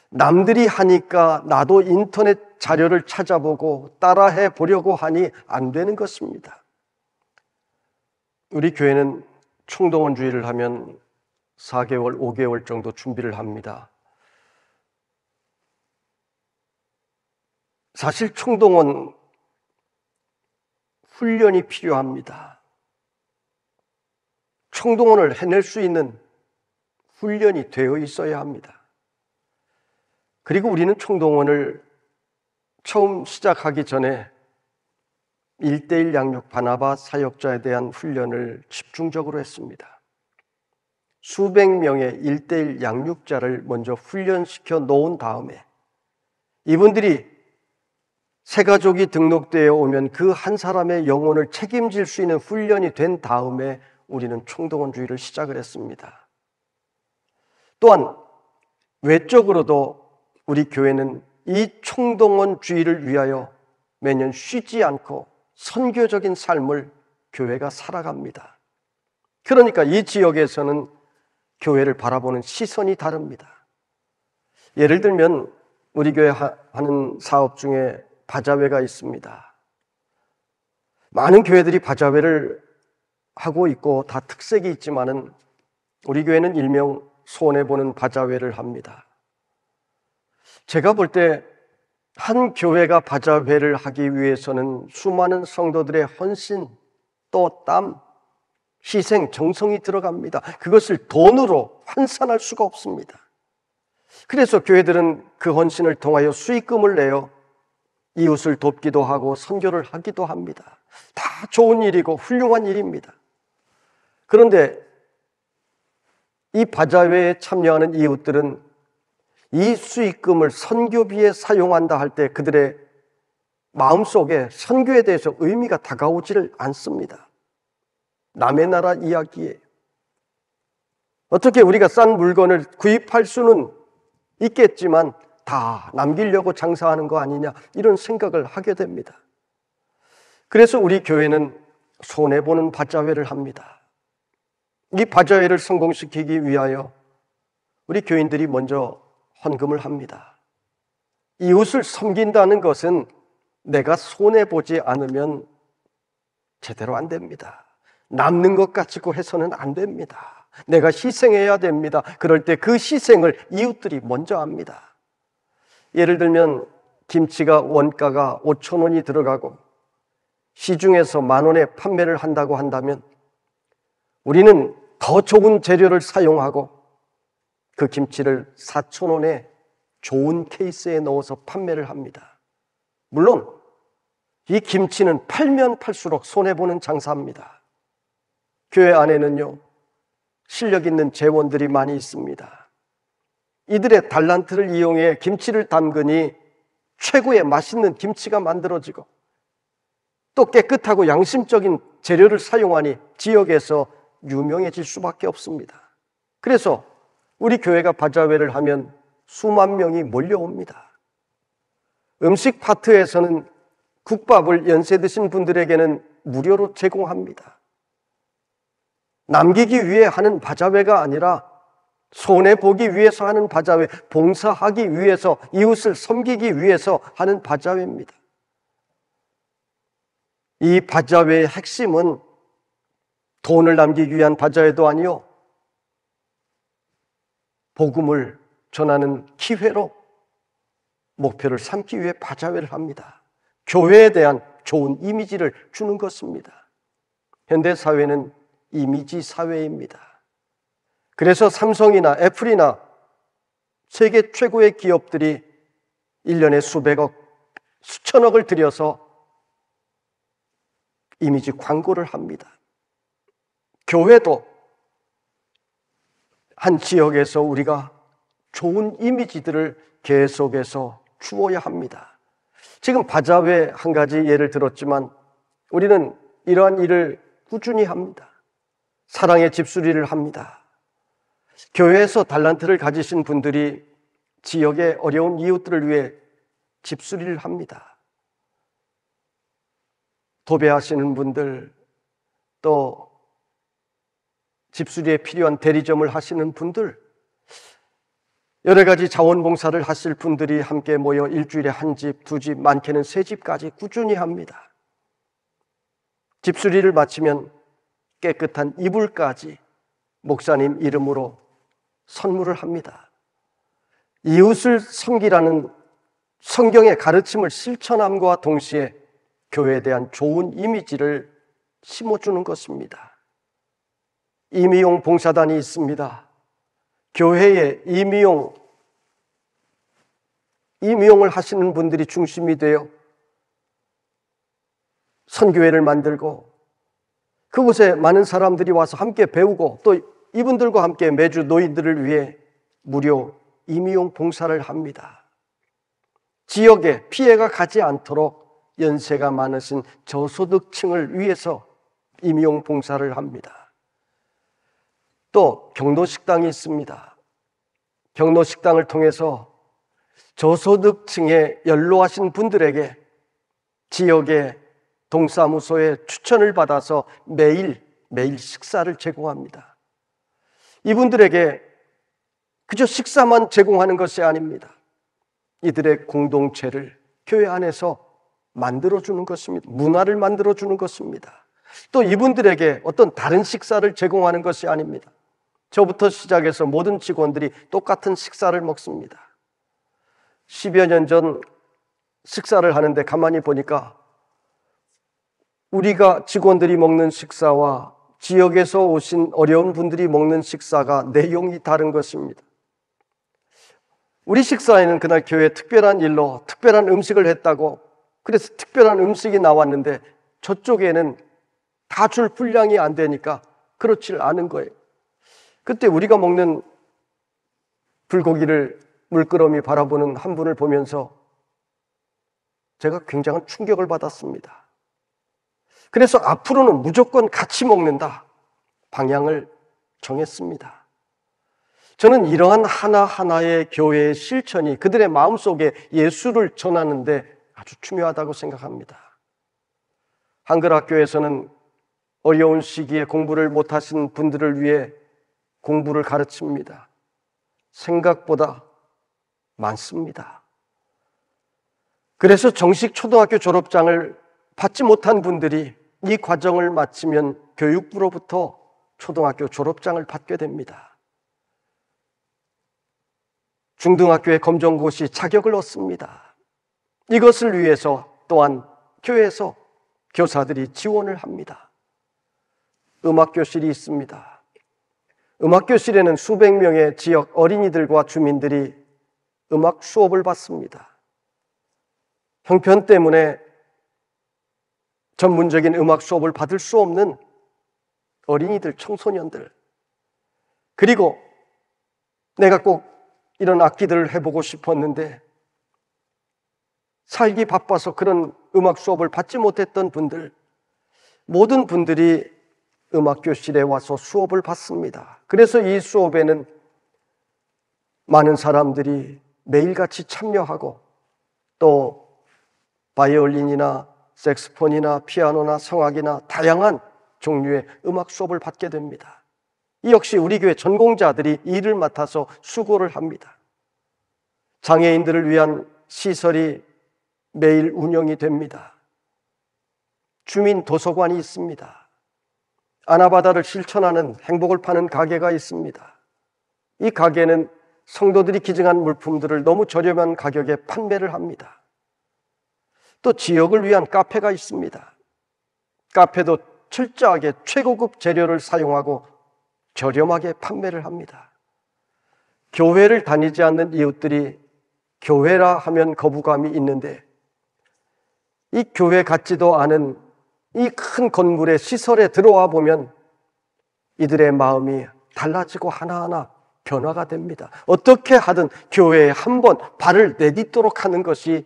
남들이 하니까 나도 인터넷 자료를 찾아보고 따라해 보려고 하니 안 되는 것입니다. 우리 교회는 충동원주의를 하면 4개월, 5개월 정도 준비를 합니다. 사실 총동원 훈련이 필요합니다. 총동원을 해낼 수 있는 훈련이 되어 있어야 합니다. 그리고 우리는 총동원을 처음 시작하기 전에 1대1 양육 바나바 사역자에 대한 훈련을 집중적으로 했습니다. 수백 명의 일대일 양육자를 먼저 훈련시켜 놓은 다음에 이분들이 새 가족이 등록되어 오면 그 한 사람의 영혼을 책임질 수 있는 훈련이 된 다음에 우리는 총동원주의를 시작을 했습니다. 또한 외적으로도 우리 교회는 이 총동원주의를 위하여 매년 쉬지 않고 선교적인 삶을 교회가 살아갑니다. 그러니까 이 지역에서는 교회를 바라보는 시선이 다릅니다. 예를 들면 우리 교회 하는 사업 중에 바자회가 있습니다. 많은 교회들이 바자회를 하고 있고 다 특색이 있지만은 우리 교회는 일명 손해 보는 바자회를 합니다. 제가 볼 때 한 교회가 바자회를 하기 위해서는 수많은 성도들의 헌신 또땀 희생, 정성이 들어갑니다. 그것을 돈으로 환산할 수가 없습니다. 그래서 교회들은 그 헌신을 통하여 수익금을 내어 이웃을 돕기도 하고 선교를 하기도 합니다. 다 좋은 일이고 훌륭한 일입니다. 그런데 이 바자회에 참여하는 이웃들은 이 수익금을 선교비에 사용한다 할 때 그들의 마음속에 선교에 대해서 의미가 다가오지를 않습니다. 남의 나라 이야기에 어떻게 우리가 싼 물건을 구입할 수는 있겠지만 다 남기려고 장사하는 거 아니냐 이런 생각을 하게 됩니다. 그래서 우리 교회는 손해보는 바자회를 합니다. 이 바자회를 성공시키기 위하여 우리 교인들이 먼저 헌금을 합니다. 이웃을 섬긴다는 것은 내가 손해보지 않으면 제대로 안 됩니다. 남는 것 가지고 해서는 안 됩니다. 내가 희생해야 됩니다. 그럴 때 그 희생을 이웃들이 먼저 합니다. 예를 들면 김치가 원가가 5천 원이 들어가고 시중에서 만 원에 판매를 한다고 한다면 우리는 더 좋은 재료를 사용하고 그 김치를 4천 원에 좋은 케이스에 넣어서 판매를 합니다. 물론 이 김치는 팔면 팔수록 손해보는 장사입니다. 교회 안에는요, 실력 있는 재원들이 많이 있습니다. 이들의 달란트를 이용해 김치를 담그니 최고의 맛있는 김치가 만들어지고 또 깨끗하고 양심적인 재료를 사용하니 지역에서 유명해질 수밖에 없습니다. 그래서 우리 교회가 바자회를 하면 수만 명이 몰려옵니다. 음식 파트에서는 국밥을 연세 드신 분들에게는 무료로 제공합니다. 남기기 위해 하는 바자회가 아니라 손해 보기 위해서 하는 바자회, 봉사하기 위해서, 이웃을 섬기기 위해서 하는 바자회입니다. 이 바자회의 핵심은 돈을 남기기 위한 바자회도 아니요. 복음을 전하는 기회로 목표를 삼기 위해 바자회를 합니다. 교회에 대한 좋은 이미지를 주는 것입니다. 현대 사회는 이미지 사회입니다. 그래서 삼성이나 애플이나 세계 최고의 기업들이 1년에 수백억, 수천억을 들여서 이미지 광고를 합니다. 교회도 한 지역에서 우리가 좋은 이미지들을 계속해서 추어야 합니다. 지금 바자회 한 가지 예를 들었지만 우리는 이러한 일을 꾸준히 합니다. 사랑의 집수리를 합니다. 교회에서 달란트를 가지신 분들이 지역의 어려운 이웃들을 위해 집수리를 합니다. 도배하시는 분들, 또 집수리에 필요한 대리점을 하시는 분들, 여러 가지 자원봉사를 하실 분들이 함께 모여 일주일에 한 집, 두 집, 많게는 세 집까지 꾸준히 합니다. 집수리를 마치면 깨끗한 이불까지 목사님 이름으로 선물을 합니다. 이웃을 섬기라는 성경의 가르침을 실천함과 동시에 교회에 대한 좋은 이미지를 심어주는 것입니다. 이미용 봉사단이 있습니다. 교회에 이미용, 이미용을 하시는 분들이 중심이 되어 선교회를 만들고 그곳에 많은 사람들이 와서 함께 배우고 또 이분들과 함께 매주 노인들을 위해 무료 임의용 봉사를 합니다. 지역에 피해가 가지 않도록 연세가 많으신 저소득층을 위해서 임용 봉사를 합니다. 또 경로식당이 있습니다. 경로식당을 통해서 저소득층에 연로하신 분들에게 지역에 동사무소에 추천을 받아서 매일 매일 식사를 제공합니다. 이분들에게 그저 식사만 제공하는 것이 아닙니다. 이들의 공동체를 교회 안에서 만들어주는 것입니다. 문화를 만들어주는 것입니다. 또 이분들에게 어떤 다른 식사를 제공하는 것이 아닙니다. 저부터 시작해서 모든 직원들이 똑같은 식사를 먹습니다. 10여 년 전 식사를 하는데 가만히 보니까 우리가 직원들이 먹는 식사와 지역에서 오신 어려운 분들이 먹는 식사가 내용이 다른 것입니다. 우리 식사에는 그날 교회 특별한 일로 특별한 음식을 했다고 그래서 특별한 음식이 나왔는데 저쪽에는 다 줄 분량이 안 되니까 그렇질 않은 거예요. 그때 우리가 먹는 불고기를 물끄러미 바라보는 한 분을 보면서 제가 굉장한 충격을 받았습니다. 그래서 앞으로는 무조건 같이 먹는다. 방향을 정했습니다. 저는 이러한 하나하나의 교회의 실천이 그들의 마음속에 예수를 전하는데 아주 중요하다고 생각합니다. 한글 학교에서는 어려운 시기에 공부를 못하신 분들을 위해 공부를 가르칩니다. 생각보다 많습니다. 그래서 정식 초등학교 졸업장을 받지 못한 분들이 이 과정을 마치면 교육부로부터 초등학교 졸업장을 받게 됩니다. 중등학교의 검정고시 자격을 얻습니다. 이것을 위해서 또한 교회에서 교사들이 지원을 합니다. 음악교실이 있습니다. 음악교실에는 수백 명의 지역 어린이들과 주민들이 음악 수업을 받습니다. 형편 때문에 전문적인 음악 수업을 받을 수 없는 어린이들, 청소년들. 그리고 내가 꼭 이런 악기들을 해보고 싶었는데 살기 바빠서 그런 음악 수업을 받지 못했던 분들, 모든 분들이 음악교실에 와서 수업을 받습니다. 그래서 이 수업에는 많은 사람들이 매일같이 참여하고 또 바이올린이나 섹스폰이나 피아노나 성악이나 다양한 종류의 음악 수업을 받게 됩니다. 이 역시 우리 교회 전공자들이 일을 맡아서 수고를 합니다. 장애인들을 위한 시설이 매일 운영이 됩니다. 주민 도서관이 있습니다. 아나바다를 실천하는 행복을 파는 가게가 있습니다. 이 가게는 성도들이 기증한 물품들을 너무 저렴한 가격에 판매를 합니다. 또 지역을 위한 카페가 있습니다. 카페도 철저하게 최고급 재료를 사용하고 저렴하게 판매를 합니다. 교회를 다니지 않는 이웃들이 교회라 하면 거부감이 있는데 이 교회 같지도 않은 이 큰 건물의 시설에 들어와 보면 이들의 마음이 달라지고 하나하나 변화가 됩니다. 어떻게 하든 교회에 한번 발을 내딛도록 하는 것이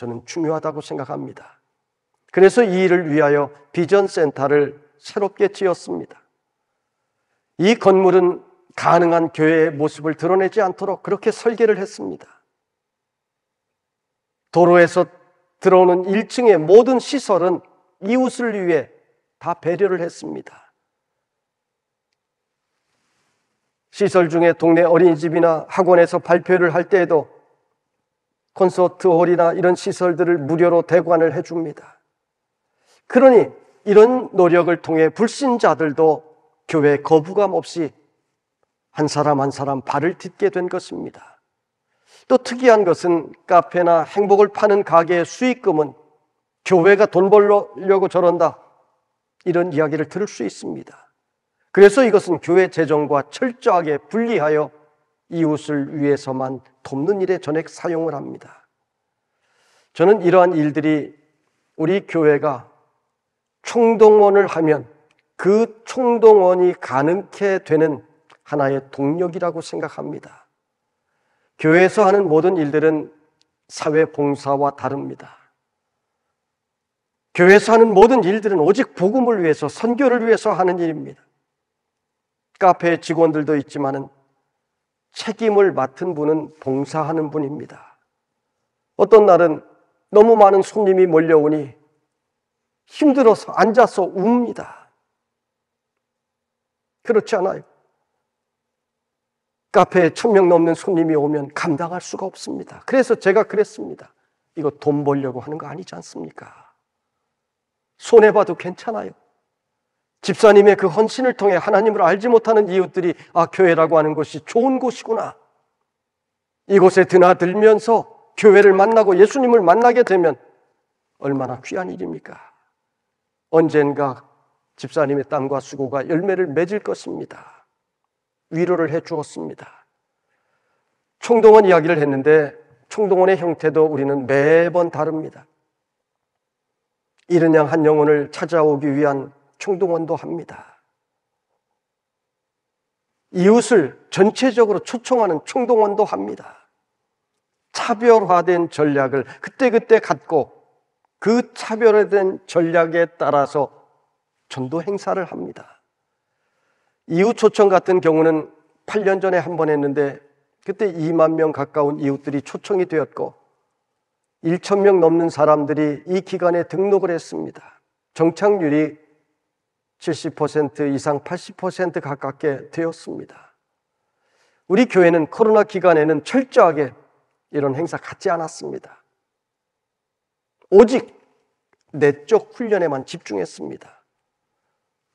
저는 중요하다고 생각합니다. 그래서 이 일을 위하여 비전 센터를 새롭게 지었습니다. 이 건물은 가능한 교회의 모습을 드러내지 않도록 그렇게 설계를 했습니다. 도로에서 들어오는 1층의 모든 시설은 이웃을 위해 다 배려를 했습니다. 시설 중에 동네 어린이집이나 학원에서 발표를 할 때에도 콘서트홀이나 이런 시설들을 무료로 대관을 해줍니다. 그러니 이런 노력을 통해 불신자들도 교회 거부감 없이 한 사람 한 사람 발을 딛게 된 것입니다. 또 특이한 것은 카페나 행복을 파는 가게의 수익금은 교회가 돈 벌려고 저런다. 이런 이야기를 들을 수 있습니다. 그래서 이것은 교회 재정과 철저하게 분리하여 이웃을 위해서만 돕는 일에 전액 사용을 합니다. 저는 이러한 일들이 우리 교회가 총동원을 하면 그 총동원이 가능케 되는 하나의 동력이라고 생각합니다. 교회에서 하는 모든 일들은 사회 봉사와 다릅니다. 교회에서 하는 모든 일들은 오직 복음을 위해서 선교를 위해서 하는 일입니다. 카페 직원들도 있지만은 책임을 맡은 분은 봉사하는 분입니다. 어떤 날은 너무 많은 손님이 몰려오니 힘들어서 앉아서 웁니다. 그렇지 않아요. 카페에 천 명 넘는 손님이 오면 감당할 수가 없습니다. 그래서 제가 그랬습니다. 이거 돈 벌려고 하는 거 아니지 않습니까? 손해봐도 괜찮아요. 집사님의 그 헌신을 통해 하나님을 알지 못하는 이웃들이 아, 교회라고 하는 곳이 좋은 곳이구나. 이곳에 드나들면서 교회를 만나고 예수님을 만나게 되면 얼마나 귀한 일입니까? 언젠가 집사님의 땀과 수고가 열매를 맺을 것입니다. 위로를 해 주었습니다. 총동원 이야기를 했는데 총동원의 형태도 우리는 매번 다릅니다. 이른 양 한 영혼을 찾아오기 위한 총동원도 합니다. 이웃을 전체적으로 초청하는 총동원도 합니다. 차별화된 전략을 그때그때 갖고 그 차별화된 전략에 따라서 전도 행사를 합니다. 이웃 초청 같은 경우는 8년 전에 한 번 했는데 그때 2만 명 가까운 이웃들이 초청이 되었고 1천 명 넘는 사람들이 이 기간에 등록을 했습니다. 정착률이 70% 이상 80% 가깝게 되었습니다. 우리 교회는 코로나 기간에는 철저하게 이런 행사 갖지 않았습니다. 오직 내적 훈련에만 집중했습니다.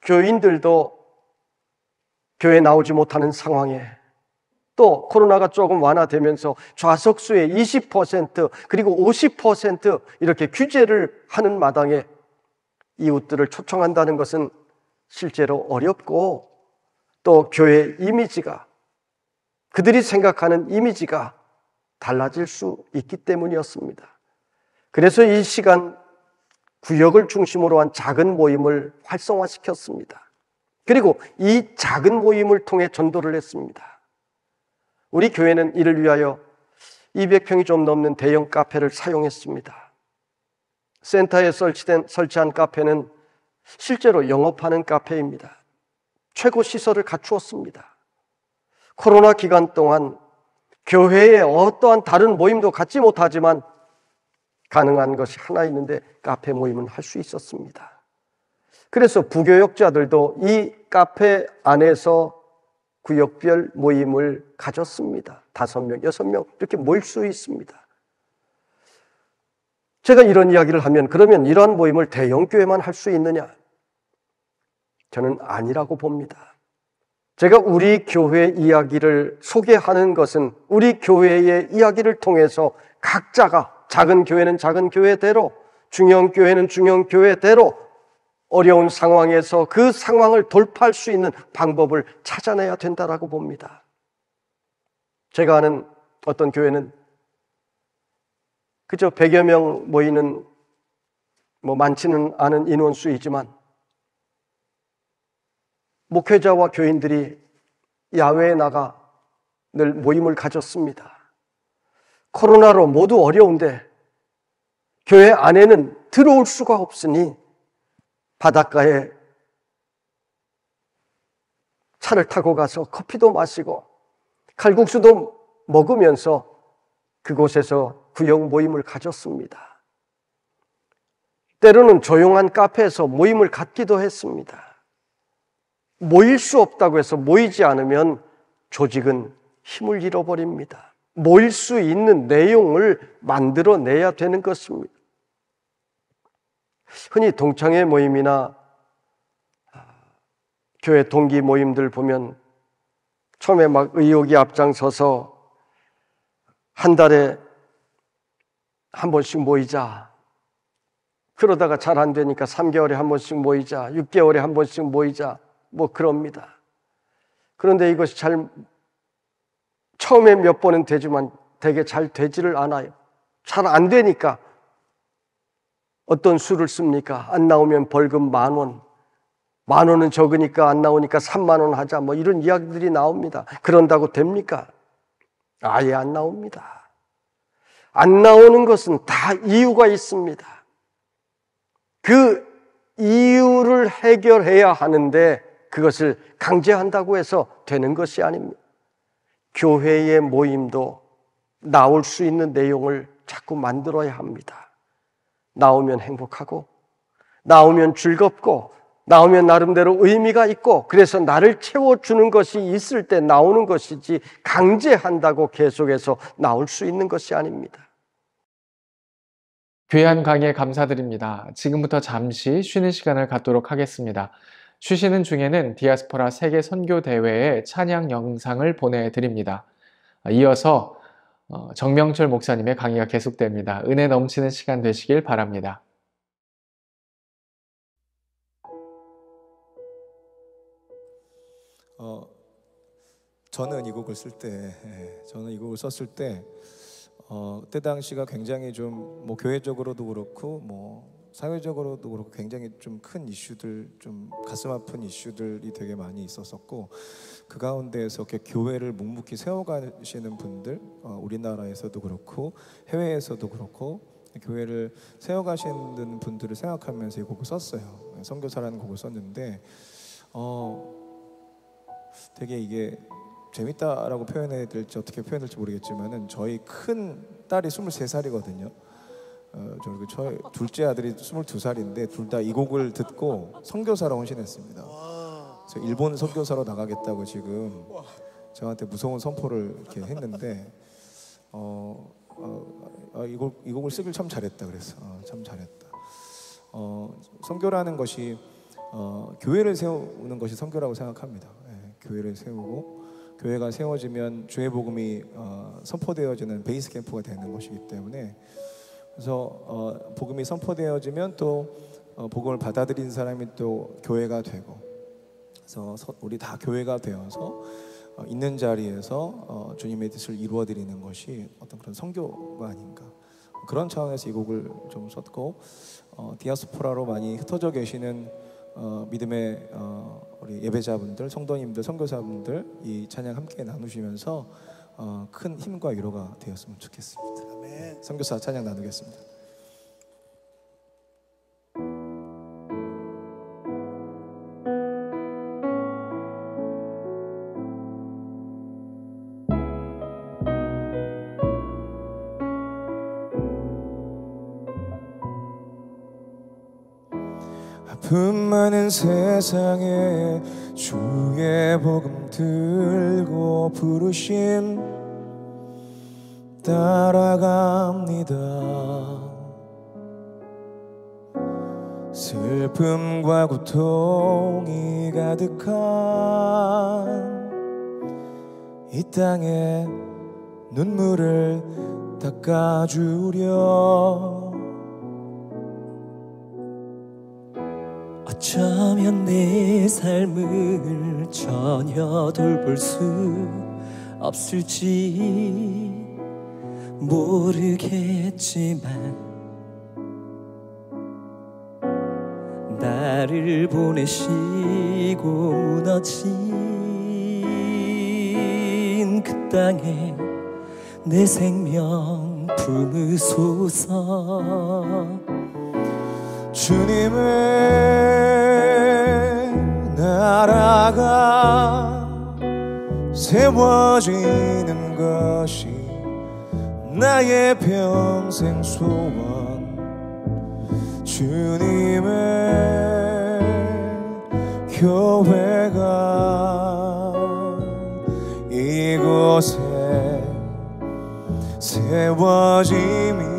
교인들도 교회 나오지 못하는 상황에 또 코로나가 조금 완화되면서 좌석수의 20% 그리고 50% 이렇게 규제를 하는 마당에 이웃들을 초청한다는 것은 실제로 어렵고 또 교회의 이미지가 그들이 생각하는 이미지가 달라질 수 있기 때문이었습니다. 그래서 이 시간 구역을 중심으로 한 작은 모임을 활성화시켰습니다. 그리고 이 작은 모임을 통해 전도를 했습니다. 우리 교회는 이를 위하여 200평이 좀 넘는 대형 카페를 사용했습니다. 센터에 설치된, 설치한 카페는 실제로 영업하는 카페입니다. 최고 시설을 갖추었습니다. 코로나 기간 동안 교회의 어떠한 다른 모임도 갖지 못하지만 가능한 것이 하나 있는데 카페 모임은 할 수 있었습니다. 그래서 부교역자들도 이 카페 안에서 구역별 모임을 가졌습니다. 다섯 명, 여섯 명 이렇게 모일 수 있습니다. 제가 이런 이야기를 하면 그러면 이러한 모임을 대형교회만 할 수 있느냐? 저는 아니라고 봅니다. 제가 우리 교회 이야기를 소개하는 것은 우리 교회의 이야기를 통해서 각자가 작은 교회는 작은 교회대로, 중형 교회는 중형 교회대로 어려운 상황에서 그 상황을 돌파할 수 있는 방법을 찾아내야 된다라고 봅니다. 제가 아는 어떤 교회는 그저 100여 명 모이는 뭐 많지는 않은 인원수이지만 목회자와 교인들이 야외에 나가 늘 모임을 가졌습니다. 코로나로 모두 어려운데 교회 안에는 들어올 수가 없으니 바닷가에 차를 타고 가서 커피도 마시고 칼국수도 먹으면서 그곳에서 구역 모임을 가졌습니다. 때로는 조용한 카페에서 모임을 갖기도 했습니다. 모일 수 없다고 해서 모이지 않으면 조직은 힘을 잃어버립니다. 모일 수 있는 내용을 만들어내야 되는 것입니다. 흔히 동창회 모임이나 아, 교회 동기 모임들 보면 처음에 막 의욕이 앞장서서 한 달에 한 번씩 모이자. 그러다가 잘 안 되니까 3개월에 한 번씩 모이자. 6개월에 한 번씩 모이자. 뭐 그럽니다. 그런데 이것이 잘 처음에 몇 번은 되지만 되게 잘 되지를 않아요. 잘 안 되니까 어떤 수를 씁니까? 안 나오면 벌금 만 원. 만 원은 적으니까 안 나오니까 3만 원 하자. 뭐 이런 이야기들이 나옵니다. 그런다고 됩니까? 아예 안 나옵니다. 안 나오는 것은 다 이유가 있습니다. 그 이유를 해결해야 하는데 그것을 강제한다고 해서 되는 것이 아닙니다. 교회의 모임도 나올 수 있는 내용을 자꾸 만들어야 합니다. 나오면 행복하고, 나오면 즐겁고, 나오면 나름대로 의미가 있고 그래서 나를 채워주는 것이 있을 때 나오는 것이지 강제한다고 계속해서 나올 수 있는 것이 아닙니다. 귀한 강의 감사드립니다. 지금부터 잠시 쉬는 시간을 갖도록 하겠습니다. 쉬시는 중에는 디아스포라 세계 선교 대회의 찬양 영상을 보내드립니다. 이어서 어, 정명철 목사님의 강의가 계속됩니다. 은혜 넘치는 시간 되시길 바랍니다. 저는 이 곡을 쓸 때, 예, 저는 이 곡을 썼을 때, 어, 그때 당시가 굉장히 좀 뭐 교회적으로도 그렇고 뭐 사회적으로도 그렇고 굉장히 좀 큰 이슈들, 좀 가슴 아픈 이슈들이 되게 많이 있었었고 그 가운데에서 이렇게 교회를 묵묵히 세워가시는 분들, 어, 우리나라에서도 그렇고 해외에서도 그렇고 교회를 세워가시는 분들을 생각하면서 이 곡을 썼어요. 예, 선교사라는 곡을 썼는데 어, 되게 이게 재밌다라고 표현해야 될지 어떻게 표현 될지 모르겠지만은 저희 큰 딸이 23살이거든요. 어, 저 그 둘째 아들이 22살인데 둘 다이 곡을 듣고 선교사로 헌신했습니다. 그래서 일본 선교사로 나가겠다고 지금 저한테 무서운 선포를 이렇게 했는데 어, 어, 아, 이, 곡, 이 곡을 쓰길 참 잘했다 그래서 어, 참 잘했다. 어, 선교라는 것이 어, 교회를 세우는 것이 선교라고 생각합니다. 예, 교회를 세우고 교회가 세워지면 주의 복음이 어, 선포되어지는 베이스 캠프가 되는 것이기 때문에 그래서 어, 복음이 선포되어지면 또 어, 복음을 받아들인 사람이 또 교회가 되고 그래서 우리 다 교회가 되어서 어, 있는 자리에서 어, 주님의 뜻을 이루어 드리는 것이 어떤 그런 성교가 아닌가 그런 차원에서 이 곡을 좀 썼고 어, 디아스포라로 많이 흩어져 계시는 어, 믿음의 어, 우리 예배자분들, 성도님들, 선교사분들 이 찬양 함께 나누시면서 어, 큰 힘과 위로가 되었으면 좋겠습니다. 아멘. 선교사 찬양 나누겠습니다. 많은 세상에 주의 복음 들고 부르심 따라갑니다 슬픔과 고통이 가득한 이 땅에 눈물을 닦아주려 어쩌면 내 삶을 전혀 돌볼 수 없을지 모르겠지만 나를 보내시고 무너진 그 땅에 내 생명 품으소서 주님의 나라가 세워지는 것이 나의 평생 소원 주님의 교회가 이곳에 세워짐이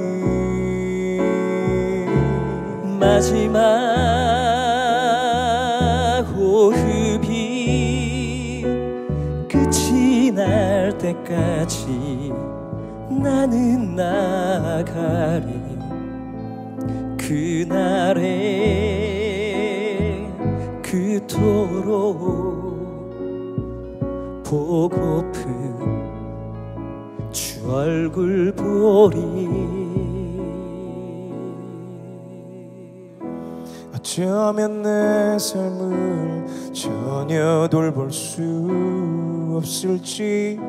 마지막 호흡이 끝이 날 때까지 나는 나가리 그날에 그토록 보고픈 주 얼굴 보리 어쩌면 내 삶을 전혀 돌볼 수 없을지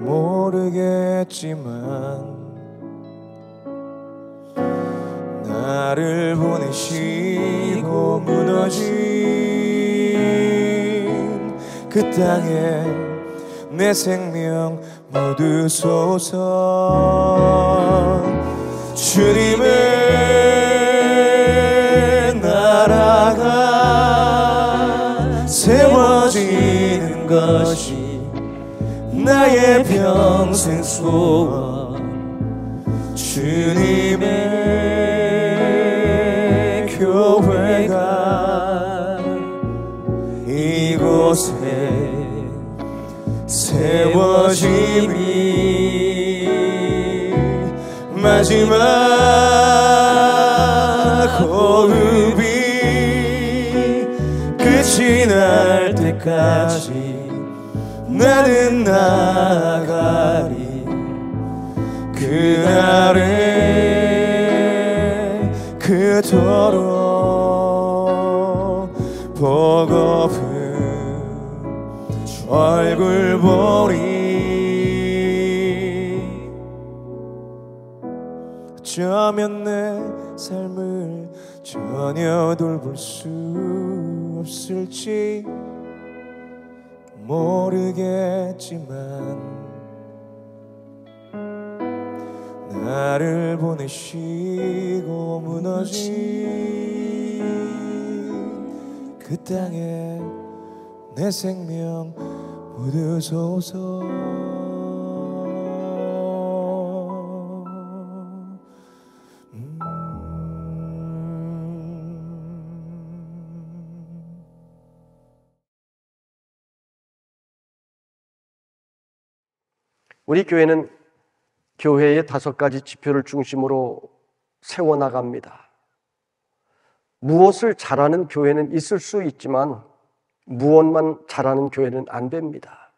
모르겠지만 나를 보내시고 무너진 그 땅에 내 생명 모두 쏟아 주님을 나라가 세워지는 것이 나의 평생 소원 주님의 교회가 이곳에 세워짐이 마지막 때까지 나는 나가리 그날을 그토록 버거픈 얼굴 보리 어쩌면 내 삶을 전혀 돌볼 수 없을지 모르겠지만 나를 보내시고 무너진 그 땅에 내 생명 모두 소서 우리 교회는 교회의 다섯 가지 지표를 중심으로 세워나갑니다. 무엇을 잘하는 교회는 있을 수 있지만 무엇만 잘하는 교회는 안 됩니다.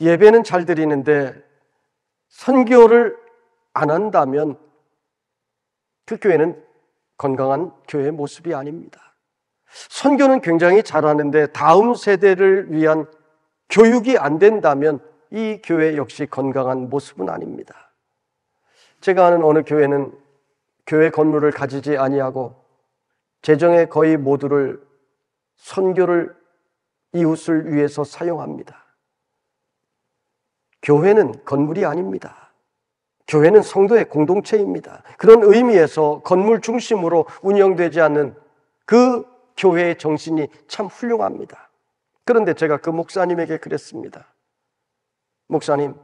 예배는 잘 드리는데 선교를 안 한다면 그 교회는 건강한 교회의 모습이 아닙니다. 선교는 굉장히 잘하는데 다음 세대를 위한 교육이 안 된다면 이 교회 역시 건강한 모습은 아닙니다. 제가 아는 어느 교회는 교회 건물을 가지지 아니하고 재정의 거의 모두를 선교를 이웃을 위해서 사용합니다. 교회는 건물이 아닙니다. 교회는 성도의 공동체입니다. 그런 의미에서 건물 중심으로 운영되지 않는 그 교회의 정신이 참 훌륭합니다. 그런데 제가 그 목사님에게 그랬습니다. 목사님,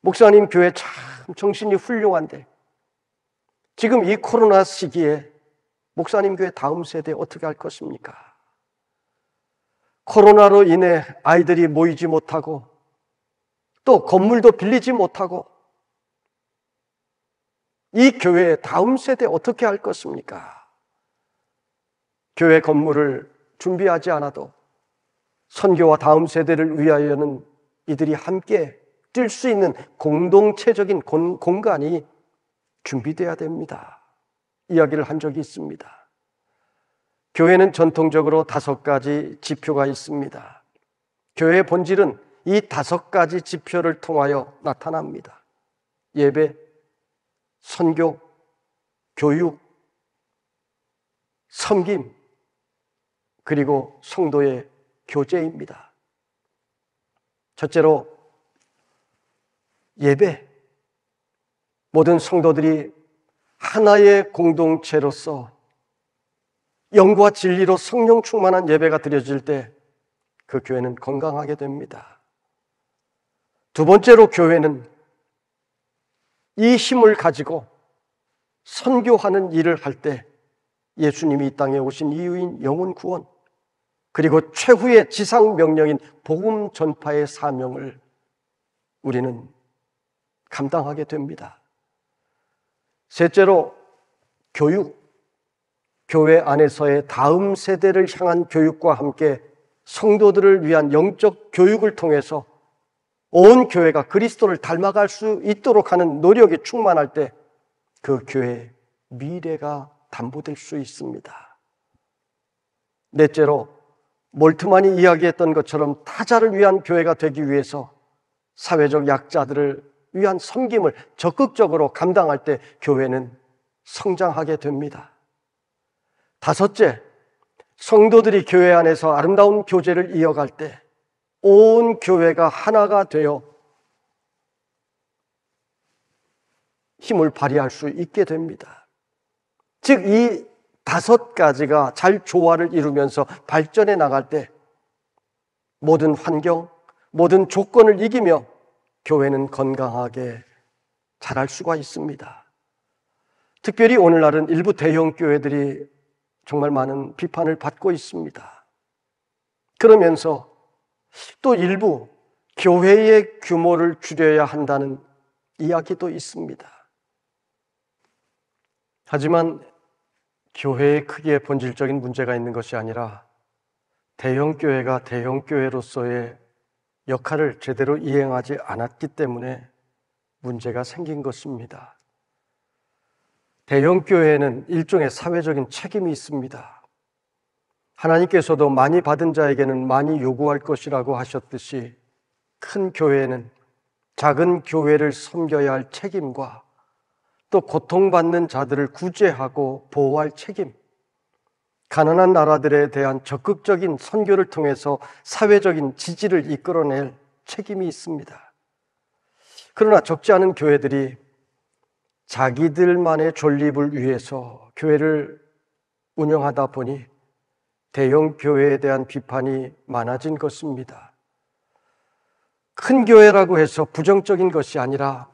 목사님 교회 참 정신이 훌륭한데 지금 이 코로나 시기에 목사님 교회 다음 세대 어떻게 할 것입니까? 코로나로 인해 아이들이 모이지 못하고 또 건물도 빌리지 못하고 이 교회 다음 세대 어떻게 할 것입니까? 교회 건물을 준비하지 않아도 선교와 다음 세대를 위하여는 이들이 함께 뛸 수 있는 공동체적인 공, 간이 준비되어야 됩니다. 이야기를 한 적이 있습니다. 교회는 전통적으로 다섯 가지 지표가 있습니다. 교회의 본질은 이 다섯 가지 지표를 통하여 나타납니다. 예배, 선교, 교육, 섬김, 그리고 성도의 교제입니다. 첫째로 예배. 모든 성도들이 하나의 공동체로서 영과 진리로 성령 충만한 예배가 드려질 때 그 교회는 건강하게 됩니다. 두 번째로 교회는 이 힘을 가지고 선교하는 일을 할 때 예수님이 이 땅에 오신 이유인 영혼 구원, 그리고 최후의 지상 명령인 복음 전파의 사명을 우리는 감당하게 됩니다. 셋째로 교육, 교회 안에서의 다음 세대를 향한 교육과 함께 성도들을 위한 영적 교육을 통해서 온 교회가 그리스도를 닮아갈 수 있도록 하는 노력이 충만할 때 그 교회의 미래가 담보될 수 있습니다. 넷째로 몰트만이 이야기했던 것처럼 타자를 위한 교회가 되기 위해서 사회적 약자들을 위한 섬김을 적극적으로 감당할 때 교회는 성장하게 됩니다. 다섯째, 성도들이 교회 안에서 아름다운 교제를 이어갈 때 온 교회가 하나가 되어 힘을 발휘할 수 있게 됩니다. 즉, 이 다섯 가지가 잘 조화를 이루면서 발전해 나갈 때 모든 환경, 모든 조건을 이기며 교회는 건강하게 자랄 수가 있습니다. 특별히 오늘날은 일부 대형 교회들이 정말 많은 비판을 받고 있습니다. 그러면서 또 일부 교회의 규모를 줄여야 한다는 이야기도 있습니다. 하지만 교회의 크기에 본질적인 문제가 있는 것이 아니라 대형 교회가 대형 교회로서의 역할을 제대로 이행하지 않았기 때문에 문제가 생긴 것입니다. 대형 교회에는 일종의 사회적인 책임이 있습니다. 하나님께서도 많이 받은 자에게는 많이 요구할 것이라고 하셨듯이 큰 교회는 작은 교회를 섬겨야 할 책임과 또 고통받는 자들을 구제하고 보호할 책임, 가난한 나라들에 대한 적극적인 선교를 통해서 사회적인 지지를 이끌어낼 책임이 있습니다. 그러나 적지 않은 교회들이 자기들만의 존립을 위해서 교회를 운영하다 보니 대형 교회에 대한 비판이 많아진 것입니다. 큰 교회라고 해서 부정적인 것이 아니라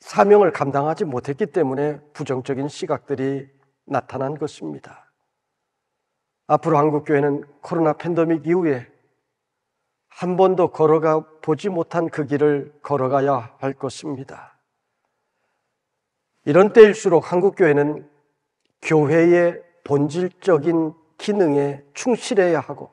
사명을 감당하지 못했기 때문에 부정적인 시각들이 나타난 것입니다. 앞으로 한국교회는 코로나 팬데믹 이후에 한 번도 걸어가 보지 못한 그 길을 걸어가야 할 것입니다. 이런 때일수록 한국교회는 교회의 본질적인 기능에 충실해야 하고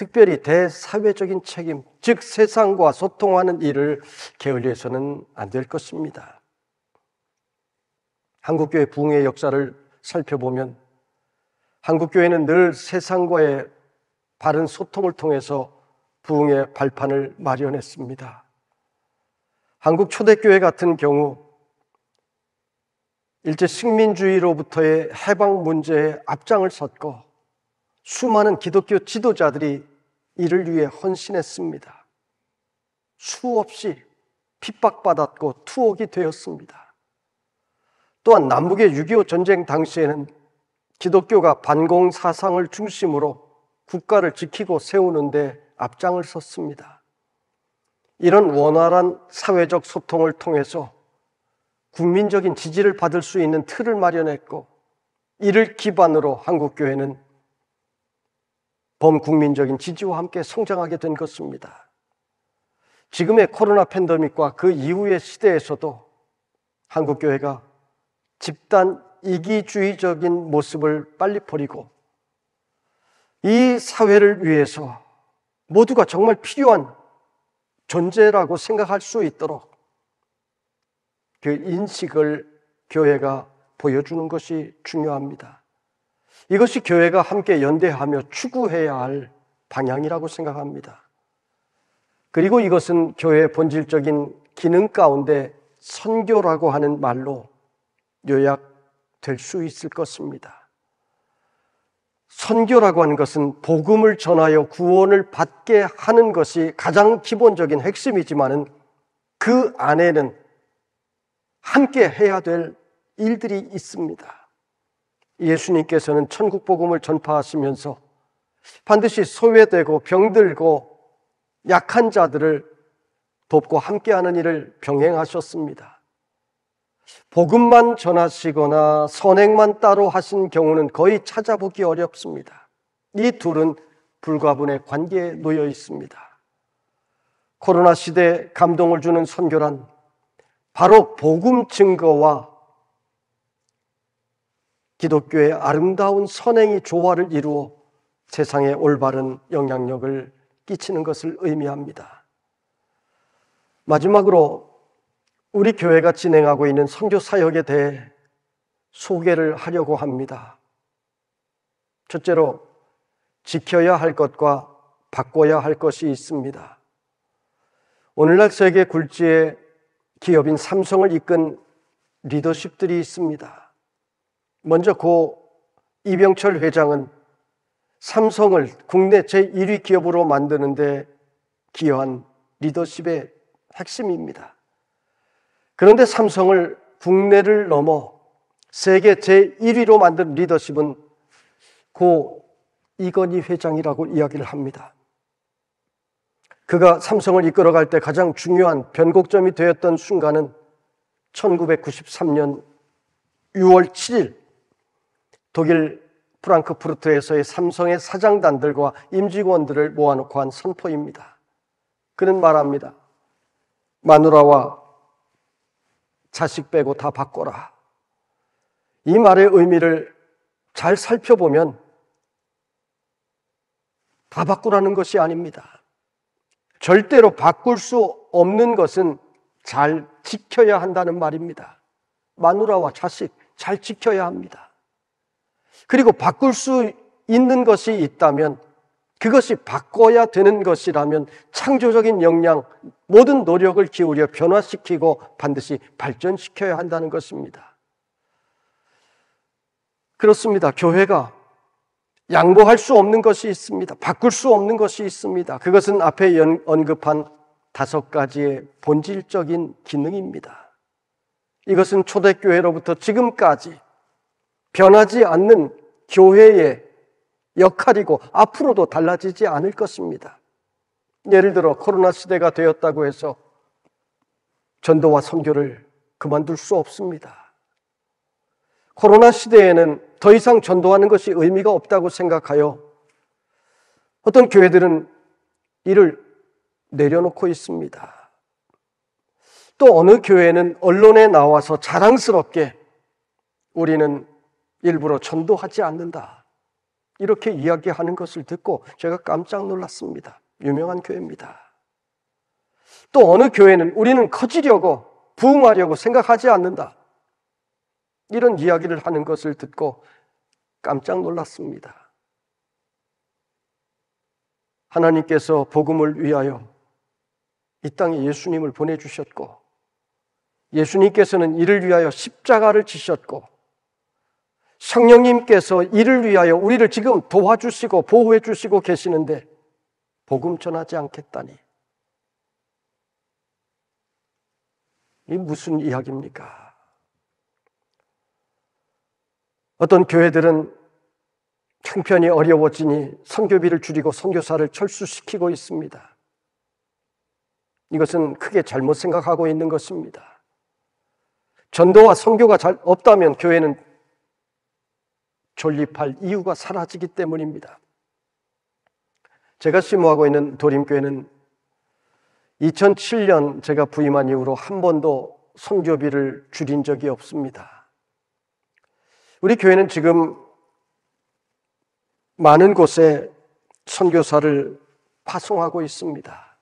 특별히 대사회적인 책임, 즉 세상과 소통하는 일을 게을리해서는 안 될 것입니다. 한국교회 부흥의 역사를 살펴보면 한국교회는 늘 세상과의 바른 소통을 통해서 부흥의 발판을 마련했습니다. 한국 초대교회 같은 경우 일제 식민주의로부터의 해방 문제에 앞장을 섰고 수많은 기독교 지도자들이 이를 위해 헌신했습니다. 수없이 핍박받았고 투옥이 되었습니다. 또한 남북의 6.25 전쟁 당시에는 기독교가 반공 사상을 중심으로 국가를 지키고 세우는데 앞장을 섰습니다. 이런 원활한 사회적 소통을 통해서 국민적인 지지를 받을 수 있는 틀을 마련했고 이를 기반으로 한국교회는 범국민적인 지지와 함께 성장하게 된 것입니다. 지금의 코로나 팬데믹과 그 이후의 시대에서도 한국교회가 집단 이기주의적인 모습을 빨리 버리고 이 사회를 위해서 모두가 정말 필요한 존재라고 생각할 수 있도록 그 인식을 교회가 보여주는 것이 중요합니다. 이것이 교회가 함께 연대하며 추구해야 할 방향이라고 생각합니다. 그리고 이것은 교회의 본질적인 기능 가운데 선교라고 하는 말로 요약될 수 있을 것입니다. 선교라고 하는 것은 복음을 전하여 구원을 받게 하는 것이 가장 기본적인 핵심이지만은 그 안에는 함께 해야 될 일들이 있습니다. 예수님께서는 천국 복음을 전파하시면서 반드시 소외되고 병들고 약한 자들을 돕고 함께하는 일을 병행하셨습니다. 복음만 전하시거나 선행만 따로 하신 경우는 거의 찾아보기 어렵습니다. 이 둘은 불가분의 관계에 놓여 있습니다. 코로나 시대에 감동을 주는 선교란 바로 복음 증거와 기독교의 아름다운 선행이 조화를 이루어 세상에 올바른 영향력을 끼치는 것을 의미합니다. 마지막으로 우리 교회가 진행하고 있는 선교 사역에 대해 소개를 하려고 합니다. 첫째로 지켜야 할 것과 바꿔야 할 것이 있습니다. 오늘날 세계 굴지의 기업인 삼성을 이끈 리더십들이 있습니다. 먼저 고 이병철 회장은 삼성을 국내 제1위 기업으로 만드는데 기여한 리더십의 핵심입니다. 그런데 삼성을 국내를 넘어 세계 제1위로 만든 리더십은 고 이건희 회장이라고 이야기를 합니다. 그가 삼성을 이끌어갈 때 가장 중요한 변곡점이 되었던 순간은 1993년 6월 7일 독일 프랑크푸르트에서의 삼성의 사장단들과 임직원들을 모아놓고 한 선포입니다. 그는 말합니다. 마누라와 자식 빼고 다 바꿔라. 이 말의 의미를 잘 살펴보면 다 바꾸라는 것이 아닙니다. 절대로 바꿀 수 없는 것은 잘 지켜야 한다는 말입니다. 마누라와 자식 잘 지켜야 합니다. 그리고 바꿀 수 있는 것이 있다면 그것이 바꿔야 되는 것이라면 창조적인 역량, 모든 노력을 기울여 변화시키고 반드시 발전시켜야 한다는 것입니다. 그렇습니다. 교회가 양보할 수 없는 것이 있습니다. 바꿀 수 없는 것이 있습니다. 그것은 앞에 언급한 다섯 가지의 본질적인 기능입니다. 이것은 초대교회로부터 지금까지 변하지 않는 교회의 역할이고 앞으로도 달라지지 않을 것입니다. 예를 들어 코로나 시대가 되었다고 해서 전도와 선교를 그만둘 수 없습니다. 코로나 시대에는 더 이상 전도하는 것이 의미가 없다고 생각하여 어떤 교회들은 이를 내려놓고 있습니다. 또 어느 교회는 언론에 나와서 자랑스럽게 우리는 일부러 전도하지 않는다. 이렇게 이야기하는 것을 듣고 제가 깜짝 놀랐습니다. 유명한 교회입니다. 또 어느 교회는 우리는 커지려고 부흥하려고 생각하지 않는다. 이런 이야기를 하는 것을 듣고 깜짝 놀랐습니다. 하나님께서 복음을 위하여 이 땅에 예수님을 보내주셨고, 예수님께서는 이를 위하여 십자가를 지셨고, 성령님께서 이를 위하여 우리를 지금 도와주시고 보호해 주시고 계시는데 복음 전하지 않겠다니. 이 무슨 이야기입니까? 어떤 교회들은 형편이 어려워지니 선교비를 줄이고 선교사를 철수시키고 있습니다. 이것은 크게 잘못 생각하고 있는 것입니다. 전도와 선교가 잘 없다면 교회는 존립할 이유가 사라지기 때문입니다. 제가 실무하고 있는 도림교회는 2007년 제가 부임한 이후로 한 번도 성교비를 줄인 적이 없습니다. 우리 교회는 지금 많은 곳에 선교사를 파송하고 있습니다.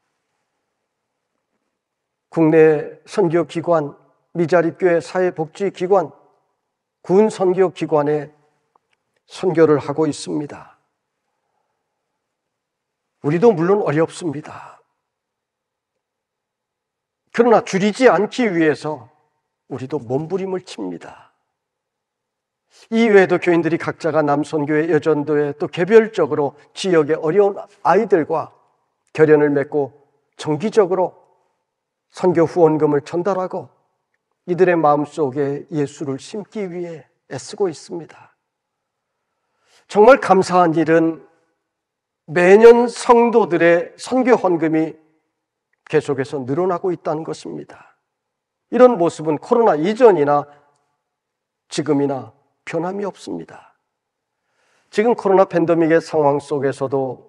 국내 선교기관, 미자립교회 사회복지기관, 군선교기관에 선교를 하고 있습니다. 우리도 물론 어렵습니다. 그러나 줄이지 않기 위해서 우리도 몸부림을 칩니다. 이외에도 교인들이 각자가 남선교회 여전도에 또 개별적으로 지역의 어려운 아이들과 결연을 맺고 정기적으로 선교 후원금을 전달하고 이들의 마음속에 예수를 심기 위해 애쓰고 있습니다. 정말 감사한 일은 매년 성도들의 선교 헌금이 계속해서 늘어나고 있다는 것입니다. 이런 모습은 코로나 이전이나 지금이나 변함이 없습니다. 지금 코로나 팬데믹의 상황 속에서도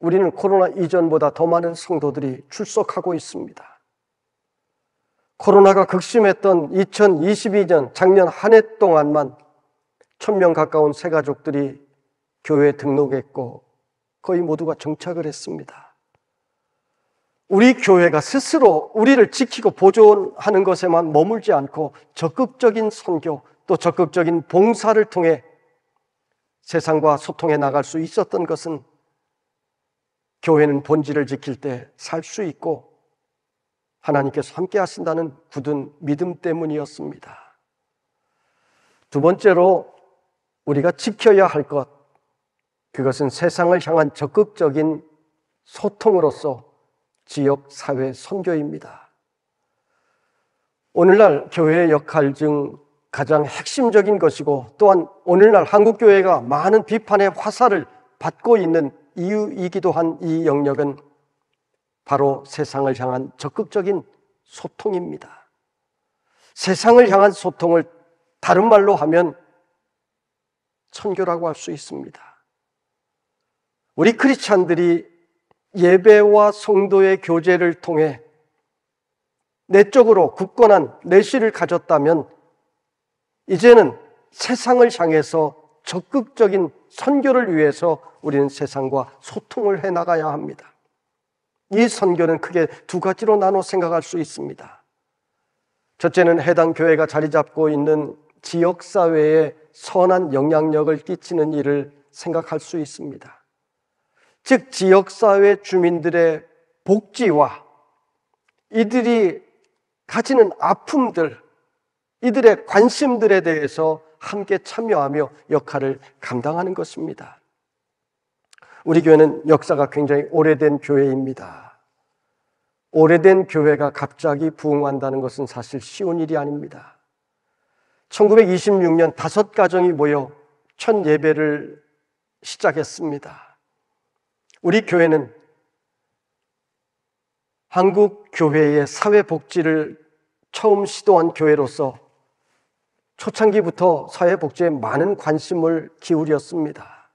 우리는 코로나 이전보다 더 많은 성도들이 출석하고 있습니다. 코로나가 극심했던 2022년 작년 한 해 동안만 천명 가까운 새 가족들이 교회에 등록했고 거의 모두가 정착을 했습니다. 우리 교회가 스스로 우리를 지키고 보존하는 것에만 머물지 않고 적극적인 선교 또 적극적인 봉사를 통해 세상과 소통해 나갈 수 있었던 것은 교회는 본질을 지킬 때 살 수 있고 하나님께서 함께 하신다는 굳은 믿음 때문이었습니다. 두 번째로 우리가 지켜야 할 것, 그것은 세상을 향한 적극적인 소통으로서 지역 사회 선교입니다. 오늘날 교회의 역할 중 가장 핵심적인 것이고 또한 오늘날 한국교회가 많은 비판의 화살을 받고 있는 이유이기도 한 이 영역은 바로 세상을 향한 적극적인 소통입니다. 세상을 향한 소통을 다른 말로 하면 선교라고 할 수 있습니다. 우리 크리스찬들이 예배와 성도의 교제를 통해 내적으로 굳건한 내실을 가졌다면 이제는 세상을 향해서 적극적인 선교를 위해서 우리는 세상과 소통을 해 나가야 합니다. 이 선교는 크게 두 가지로 나눠 생각할 수 있습니다. 첫째는 해당 교회가 자리 잡고 있는 지역 사회의 선한 영향력을 끼치는 일을 생각할 수 있습니다. 즉, 지역사회 주민들의 복지와 이들이 가지는 아픔들, 이들의 관심들에 대해서 함께 참여하며 역할을 감당하는 것입니다. 우리 교회는 역사가 굉장히 오래된 교회입니다. 오래된 교회가 갑자기 부흥한다는 것은 사실 쉬운 일이 아닙니다. 1926년 다섯 가정이 모여 첫 예배를 시작했습니다. 우리 교회는 한국 교회의 사회복지를 처음 시도한 교회로서 초창기부터 사회복지에 많은 관심을 기울였습니다.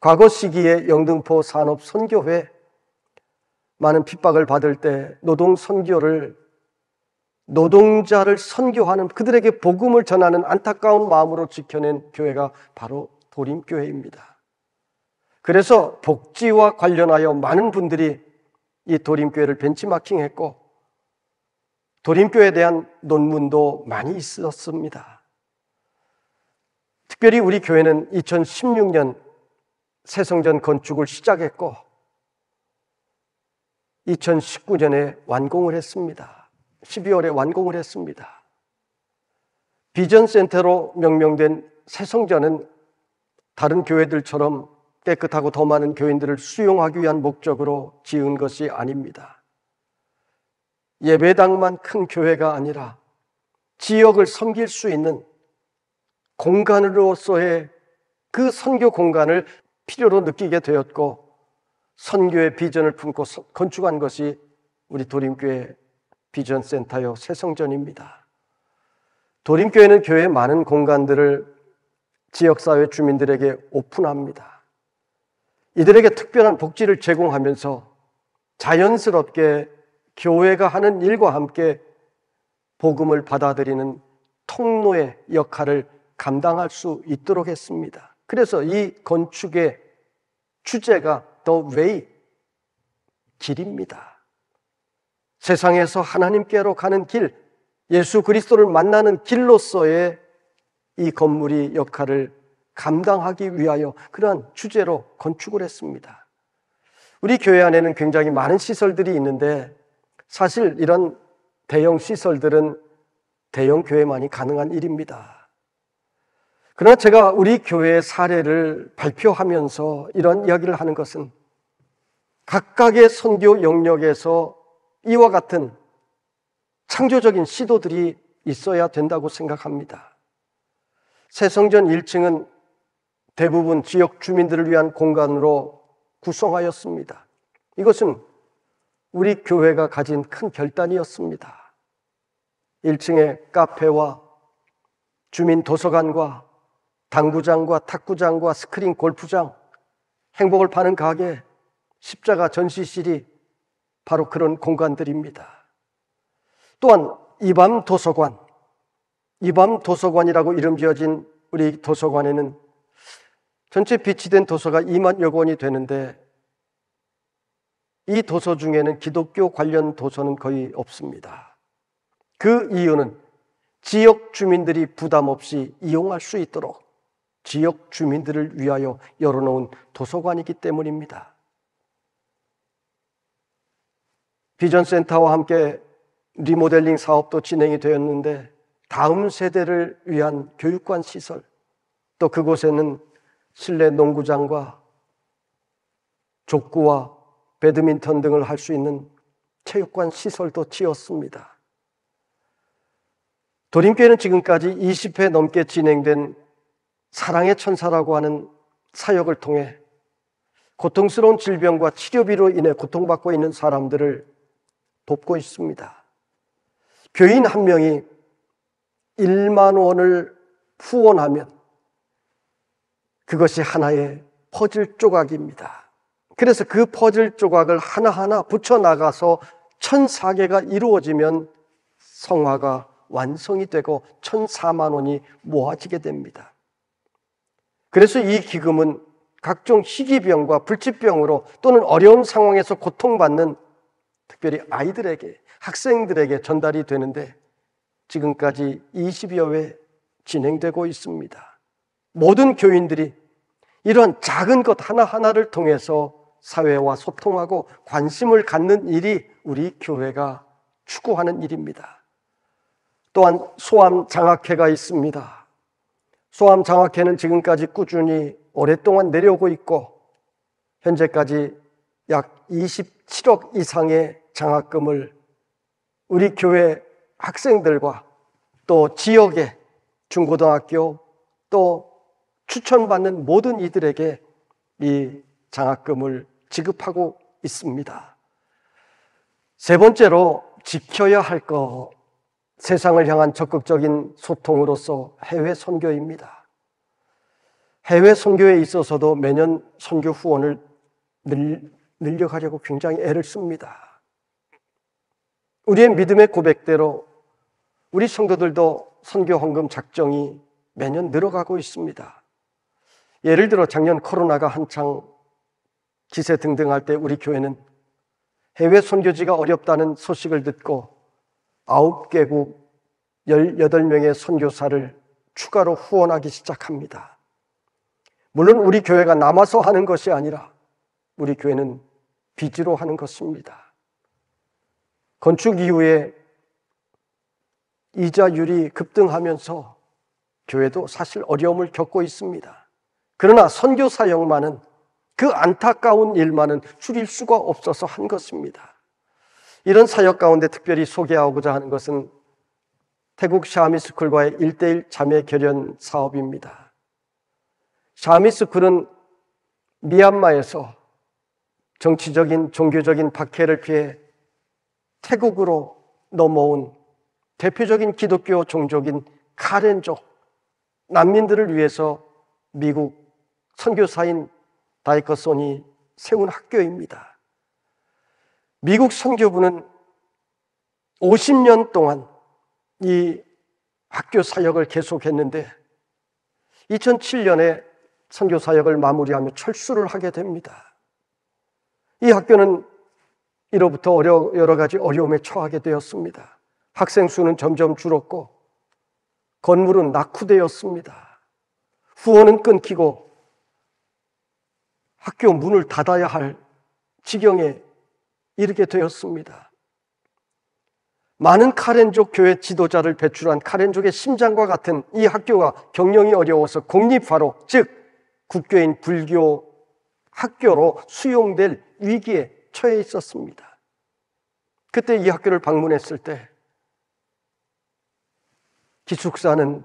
과거 시기에 영등포 산업 선교회 많은 핍박을 받을 때 노동 선교를 노동자를 선교하는 그들에게 복음을 전하는 안타까운 마음으로 지켜낸 교회가 바로 도림교회입니다. 그래서 복지와 관련하여 많은 분들이 이 도림교회를 벤치마킹했고 도림교회에 대한 논문도 많이 있었습니다. 특별히 우리 교회는 2016년 새성전 건축을 시작했고 2019년에 완공을 했습니다. 12월에 완공을 했습니다. 비전 센터로 명명된 새성전은 다른 교회들처럼 깨끗하고 더 많은 교인들을 수용하기 위한 목적으로 지은 것이 아닙니다. 예배당만 큰 교회가 아니라 지역을 섬길 수 있는 공간으로서의 그 선교 공간을 필요로 느끼게 되었고 선교의 비전을 품고 건축한 것이 우리 도림교회 비전 센터요 새성전입니다. 도림교회는 교회 많은 공간들을 지역사회 주민들에게 오픈합니다. 이들에게 특별한 복지를 제공하면서 자연스럽게 교회가 하는 일과 함께 복음을 받아들이는 통로의 역할을 감당할 수 있도록 했습니다. 그래서 이 건축의 주제가 The Way, 길입니다. 세상에서 하나님께로 가는 길, 예수 그리스도를 만나는 길로서의 이 건물이 역할을 감당하기 위하여 그러한 주제로 건축을 했습니다. 우리 교회 안에는 굉장히 많은 시설들이 있는데 사실 이런 대형 시설들은 대형 교회만이 가능한 일입니다. 그러나 제가 우리 교회의 사례를 발표하면서 이런 이야기를 하는 것은 각각의 선교 영역에서 이와 같은 창조적인 시도들이 있어야 된다고 생각합니다. 새성전 1층은 대부분 지역 주민들을 위한 공간으로 구성하였습니다. 이것은 우리 교회가 가진 큰 결단이었습니다. 1층에 카페와 주민 도서관과 당구장과 탁구장과 스크린 골프장, 행복을 파는 가게, 십자가 전시실이 바로 그런 공간들입니다. 또한 이밤 도서관, 이밤 도서관이라고 이름 지어진 우리 도서관에는 전체 비치된 도서가 2만여 권이 되는데 이 도서 중에는 기독교 관련 도서는 거의 없습니다. 그 이유는 지역 주민들이 부담 없이 이용할 수 있도록 지역 주민들을 위하여 열어놓은 도서관이기 때문입니다. 비전 센터와 함께 리모델링 사업도 진행이 되었는데 다음 세대를 위한 교육관 시설 또 그곳에는 실내 농구장과 족구와 배드민턴 등을 할 수 있는 체육관 시설도 지었습니다. 도림교회는 지금까지 20회 넘게 진행된 사랑의 천사라고 하는 사역을 통해 고통스러운 질병과 치료비로 인해 고통받고 있는 사람들을 돕고 있습니다. 교인 한 명이 1만 원을 후원하면 그것이 하나의 퍼즐 조각입니다. 그래서 그 퍼즐 조각을 하나하나 붙여나가서 천사개가 이루어지면 성화가 완성이 되고 천사만 원이 모아지게 됩니다. 그래서 이 기금은 각종 희귀병과 불치병으로 또는 어려운 상황에서 고통받는 특별히 아이들에게, 학생들에게 전달이 되는데 지금까지 20여 회 진행되고 있습니다. 모든 교인들이 이런 작은 것 하나하나를 통해서 사회와 소통하고 관심을 갖는 일이 우리 교회가 추구하는 일입니다. 또한 소암 장학회가 있습니다. 소암 장학회는 지금까지 꾸준히 오랫동안 내려오고 있고 현재까지 약 27억 이상의 장학금을 우리 교회 학생들과 또 지역의 중고등학교 또 추천받는 모든 이들에게 이 장학금을 지급하고 있습니다. 세 번째로 지켜야 할 것, 세상을 향한 적극적인 소통으로서 해외 선교입니다. 해외 선교에 있어서도 매년 선교 후원을 늘 늘려가려고 굉장히 애를 씁니다. 우리의 믿음의 고백대로 우리 성도들도 선교 헌금 작정이 매년 늘어가고 있습니다. 예를 들어 작년 코로나가 한창 기세 등등할 때 우리 교회는 해외 선교지가 어렵다는 소식을 듣고 9개국 18명의 선교사를 추가로 후원하기 시작합니다. 물론 우리 교회가 남아서 하는 것이 아니라 우리 교회는 빚으로 하는 것입니다. 건축 이후에 이자율이 급등하면서 교회도 사실 어려움을 겪고 있습니다. 그러나 선교 사역만은 그 안타까운 일만은 줄일 수가 없어서 한 것입니다. 이런 사역 가운데 특별히 소개하고자 하는 것은 태국 샤미스쿨과의 1대1 자매 결연 사업입니다. 샤미스쿨은 미얀마에서 정치적인 종교적인 박해를 피해 태국으로 넘어온 대표적인 기독교 종족인 카렌족 난민들을 위해서 미국 선교사인 다이커손이 세운 학교입니다. 미국 선교부는 50년 동안 이 학교 사역을 계속했는데 2007년에 선교 사역을 마무리하며 철수를 하게 됩니다. 이 학교는 이로부터 어려, 여러 가지 어려움에 처하게 되었습니다. 학생 수는 점점 줄었고 건물은 낙후되었습니다. 후원은 끊기고 학교 문을 닫아야 할 지경에 이르게 되었습니다. 많은 카렌족 교회 지도자를 배출한 카렌족의 심장과 같은 이 학교가 경영이 어려워서 공립화로 즉 국교인 불교 학교로 수용될 위기에 처해 있었습니다. 그때 이 학교를 방문했을 때 기숙사는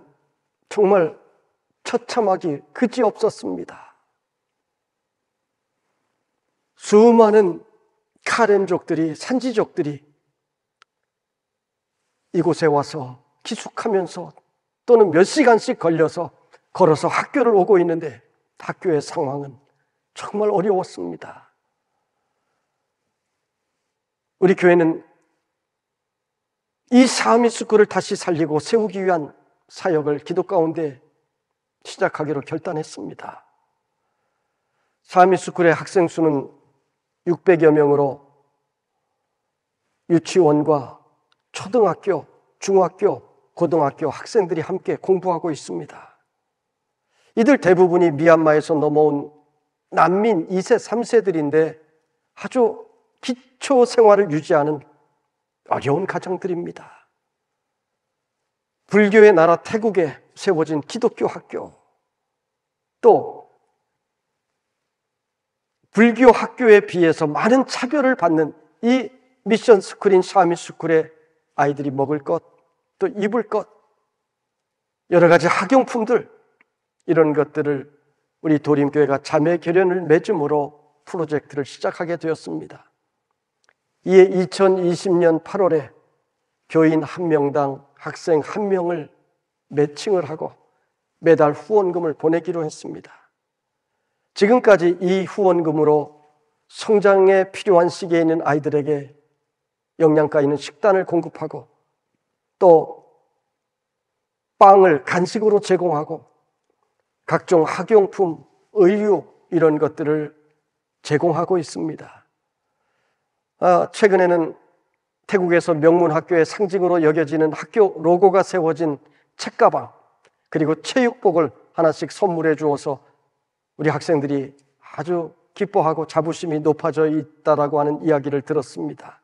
정말 처참하기 그지 없었습니다. 수많은 카렌족들이, 산지족들이 이곳에 와서 기숙하면서 또는 몇 시간씩 걸려서 걸어서 학교를 오고 있는데 학교의 상황은 정말 어려웠습니다. 우리 교회는 이 사미스쿨을 다시 살리고 세우기 위한 사역을 기도 가운데 시작하기로 결단했습니다. 사미스쿨의 학생 수는 600여 명으로 유치원과 초등학교, 중학교, 고등학교 학생들이 함께 공부하고 있습니다. 이들 대부분이 미얀마에서 넘어온 난민 2세, 3세들인데 아주 기초 생활을 유지하는 어려운 가정들입니다. 불교의 나라 태국에 세워진 기독교 학교, 또 불교 학교에 비해서 많은 차별을 받는 이 미션 스쿨인 샤미 스쿨에 아이들이 먹을 것, 또 입을 것, 여러 가지 학용품들, 이런 것들을 우리 도림교회가 자매 결연을 맺음으로 프로젝트를 시작하게 되었습니다. 이에 2020년 8월에 교인 한 명당 학생 한 명을 매칭을 하고 매달 후원금을 보내기로 했습니다. 지금까지 이 후원금으로 성장에 필요한 시기에 있는 아이들에게 영양가 있는 식단을 공급하고 또 빵을 간식으로 제공하고 각종 학용품, 의류 이런 것들을 제공하고 있습니다. 아, 최근에는 태국에서 명문 학교의 상징으로 여겨지는 학교 로고가 세워진 책가방 그리고 체육복을 하나씩 선물해 주어서 우리 학생들이 아주 기뻐하고 자부심이 높아져 있다라고 하는 이야기를 들었습니다.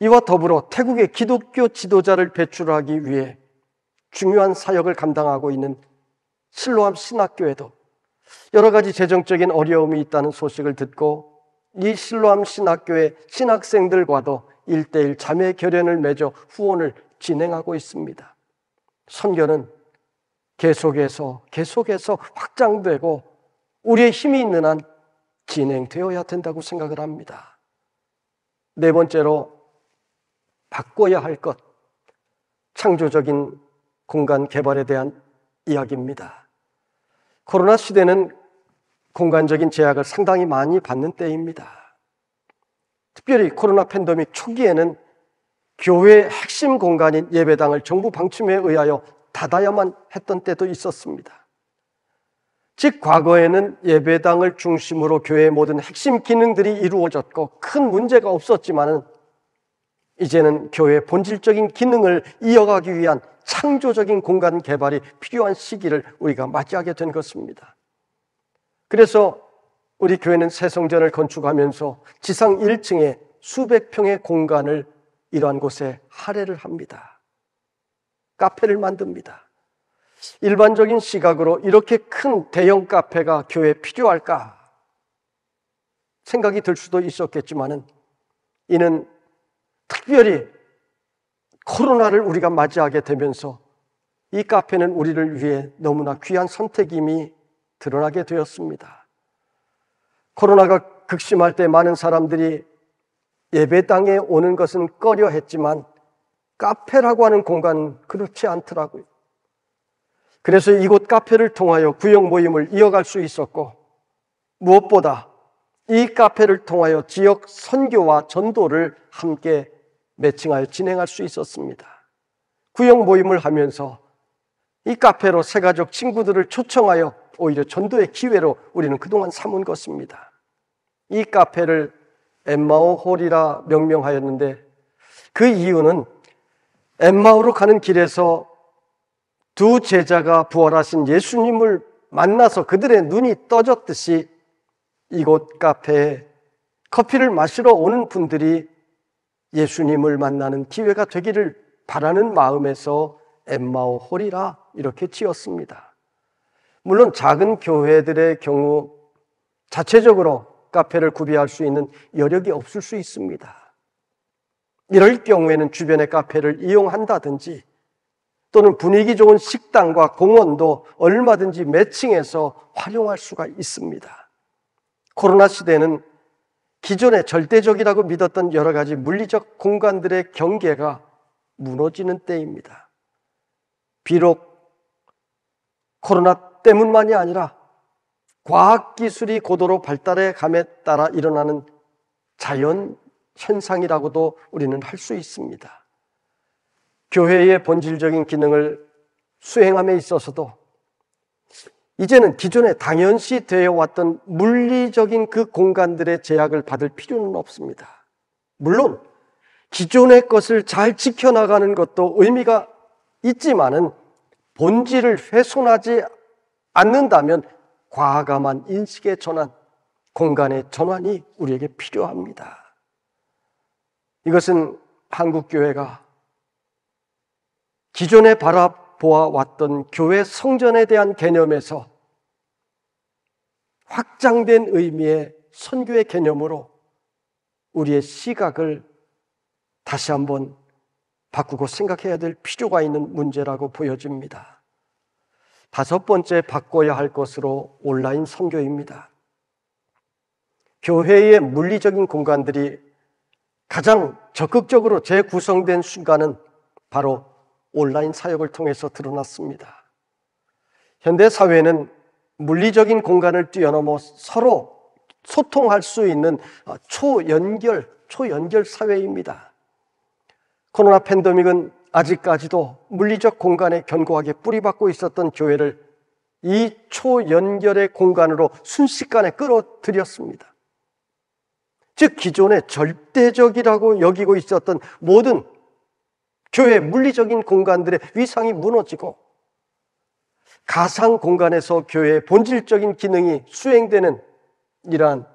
이와 더불어 태국의 기독교 지도자를 배출하기 위해 중요한 사역을 감당하고 있는 실로암 신학교에도 여러 가지 재정적인 어려움이 있다는 소식을 듣고 이 실로암 신학교의 신학생들과도 일대일 자매 결연을 맺어 후원을 진행하고 있습니다. 선교는 계속해서 계속해서 확장되고 우리의 힘이 있는 한 진행되어야 된다고 생각을 합니다. 네 번째로 바꿔야 할 것, 창조적인 공간 개발에 대한 이야기입니다. 코로나 시대는 공간적인 제약을 상당히 많이 받는 때입니다. 특별히 코로나 팬데믹 초기에는 교회의 핵심 공간인 예배당을 정부 방침에 의하여 닫아야만 했던 때도 있었습니다. 즉, 과거에는 예배당을 중심으로 교회의 모든 핵심 기능들이 이루어졌고 큰 문제가 없었지만은 이제는 교회의 본질적인 기능을 이어가기 위한 창조적인 공간 개발이 필요한 시기를 우리가 맞이하게 된 것입니다. 그래서 우리 교회는 새 성전을 건축하면서 지상 1층에 수백 평의 공간을 이러한 곳에 할애를 합니다. 카페를 만듭니다. 일반적인 시각으로 이렇게 큰 대형 카페가 교회에 필요할까 생각이 들 수도 있었겠지만은 이는 특별히 코로나를 우리가 맞이하게 되면서 이 카페는 우리를 위해 너무나 귀한 선택임이 드러나게 되었습니다. 코로나가 극심할 때 많은 사람들이 예배당에 오는 것은 꺼려 했지만 카페라고 하는 공간은 그렇지 않더라고요. 그래서 이곳 카페를 통하여 구역 모임을 이어갈 수 있었고 무엇보다 이 카페를 통하여 지역 선교와 전도를 함께 매칭하여 진행할 수 있었습니다. 구역 모임을 하면서 이 카페로 새가족 친구들을 초청하여 오히려 전도의 기회로 우리는 그동안 삼은 것입니다. 이 카페를 엠마오 홀이라 명명하였는데 그 이유는 엠마오로 가는 길에서 두 제자가 부활하신 예수님을 만나서 그들의 눈이 떠졌듯이 이곳 카페에 커피를 마시러 오는 분들이 예수님을 만나는 기회가 되기를 바라는 마음에서 엠마오 홀이라 이렇게 지었습니다. 물론 작은 교회들의 경우 자체적으로 카페를 구비할 수 있는 여력이 없을 수 있습니다. 이럴 경우에는 주변의 카페를 이용한다든지 또는 분위기 좋은 식당과 공원도 얼마든지 매칭해서 활용할 수가 있습니다. 코로나 시대는 기존의 절대적이라고 믿었던 여러 가지 물리적 공간들의 경계가 무너지는 때입니다. 비록 코로나 때문만이 아니라 과학기술이 고도로 발달해 감에 따라 일어나는 자연 현상이라고도 우리는 할 수 있습니다. 교회의 본질적인 기능을 수행함에 있어서도 이제는 기존에 당연시 되어 왔던 물리적인 그 공간들의 제약을 받을 필요는 없습니다. 물론 기존의 것을 잘 지켜나가는 것도 의미가 있지만은 본질을 훼손하지 않는다면 과감한 인식의 전환, 공간의 전환이 우리에게 필요합니다. 이것은 한국교회가 기존에 바라 보아왔던 교회 성전에 대한 개념에서 확장된 의미의 선교의 개념으로 우리의 시각을 다시 한번 바꾸고 생각해야 될 필요가 있는 문제라고 보여집니다. 다섯 번째 바꿔야 할 것으로 온라인 선교입니다. 교회의 물리적인 공간들이 가장 적극적으로 재구성된 순간은 바로 온라인 사역을 통해서 드러났습니다. 현대 사회는 물리적인 공간을 뛰어넘어 서로 소통할 수 있는 어, 초연결, 초연결 사회입니다. 코로나 팬데믹은 아직까지도 물리적 공간에 견고하게 뿌리박고 있었던 교회를 이 초연결의 공간으로 순식간에 끌어들였습니다. 즉, 기존의 절대적이라고 여기고 있었던 모든 교회 물리적인 공간들의 위상이 무너지고 가상 공간에서 교회의 본질적인 기능이 수행되는 이러한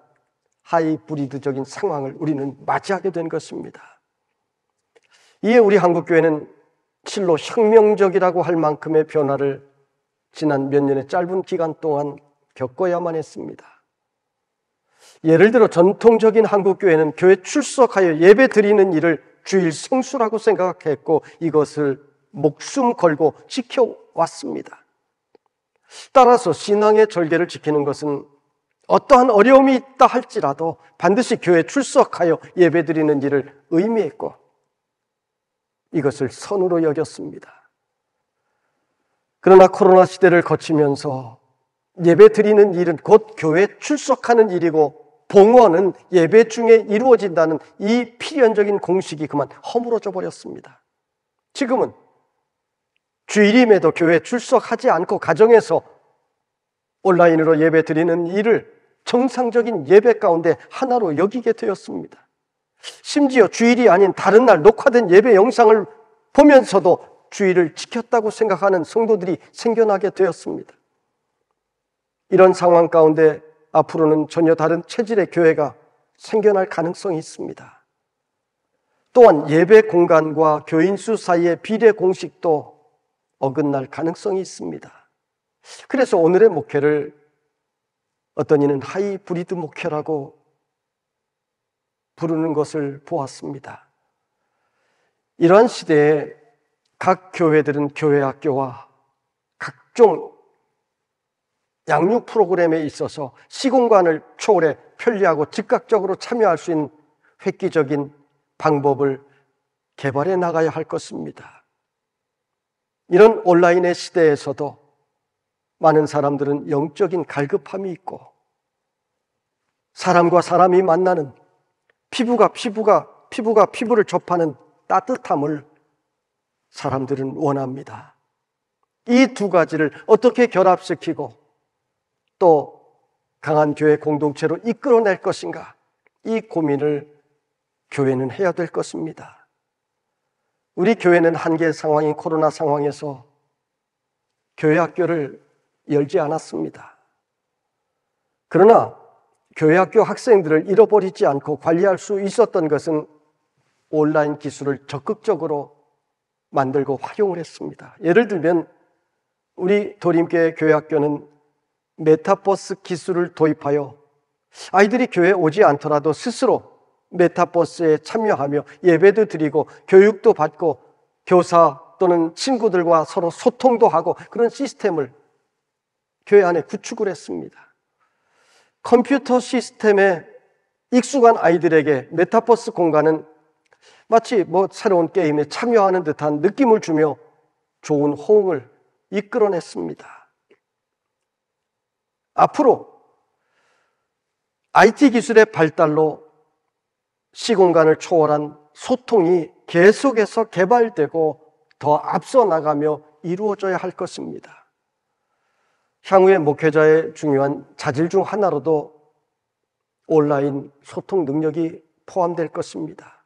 하이브리드적인 상황을 우리는 맞이하게 된 것입니다. 이에 우리 한국교회는 실로 혁명적이라고 할 만큼의 변화를 지난 몇 년의 짧은 기간 동안 겪어야만 했습니다. 예를 들어 전통적인 한국교회는 교회 출석하여 예배 드리는 일을 주일 성수라고 생각했고 이것을 목숨 걸고 지켜왔습니다. 따라서 신앙의 절개를 지키는 것은 어떠한 어려움이 있다 할지라도 반드시 교회 출석하여 예배드리는 일을 의미했고 이것을 선으로 여겼습니다. 그러나 코로나 시대를 거치면서 예배 드리는 일은 곧교회 출석하는 일이고 봉헌은 예배 중에 이루어진다는 이 필연적인 공식이 그만 허물어져 버렸습니다. 지금은 주일임에도 교회 출석하지 않고 가정에서 온라인으로 예배 드리는 일을 정상적인 예배 가운데 하나로 여기게 되었습니다. 심지어 주일이 아닌 다른 날 녹화된 예배 영상을 보면서도 주의를 지켰다고 생각하는 성도들이 생겨나게 되었습니다. 이런 상황 가운데 앞으로는 전혀 다른 체질의 교회가 생겨날 가능성이 있습니다. 또한 예배 공간과 교인수 사이의 비례 공식도 어긋날 가능성이 있습니다. 그래서 오늘의 목회를 어떤 이는 하이브리드 목회라고 부르는 것을 보았습니다. 이러한 시대에 각 교회들은 교회 학교와 각종 양육 프로그램에 있어서 시공간을 초월해 편리하고 즉각적으로 참여할 수 있는 획기적인 방법을 개발해 나가야 할 것입니다. 이런 온라인의 시대에서도 많은 사람들은 영적인 갈급함이 있고 사람과 사람이 만나는 피부가 피부가 피부가 피부를 접하는 따뜻함을 사람들은 원합니다. 이 두 가지를 어떻게 결합시키고 또 강한 교회 공동체로 이끌어낼 것인가? 이 고민을 교회는 해야 될 것입니다. 우리 교회는 한계 상황인 코로나 상황에서 교회 학교를 열지 않았습니다. 그러나 교회 학교 학생들을 잃어버리지 않고 관리할 수 있었던 것은 온라인 기술을 적극적으로 만들고 활용을 했습니다. 예를 들면 우리 도림교회 교회 학교는 메타버스 기술을 도입하여 아이들이 교회에 오지 않더라도 스스로 메타버스에 참여하며 예배도 드리고 교육도 받고 교사 또는 친구들과 서로 소통도 하고 그런 시스템을 교회 안에 구축을 했습니다. 컴퓨터 시스템에 익숙한 아이들에게 메타버스 공간은 마치 뭐 새로운 게임에 참여하는 듯한 느낌을 주며 좋은 호응을 이끌어냈습니다. 앞으로 IT 기술의 발달로 시공간을 초월한 소통이 계속해서 개발되고 더 앞서 나가며 이루어져야 할 것입니다. 향후에 목회자의 중요한 자질 중 하나로도 온라인 소통 능력이 포함될 것입니다.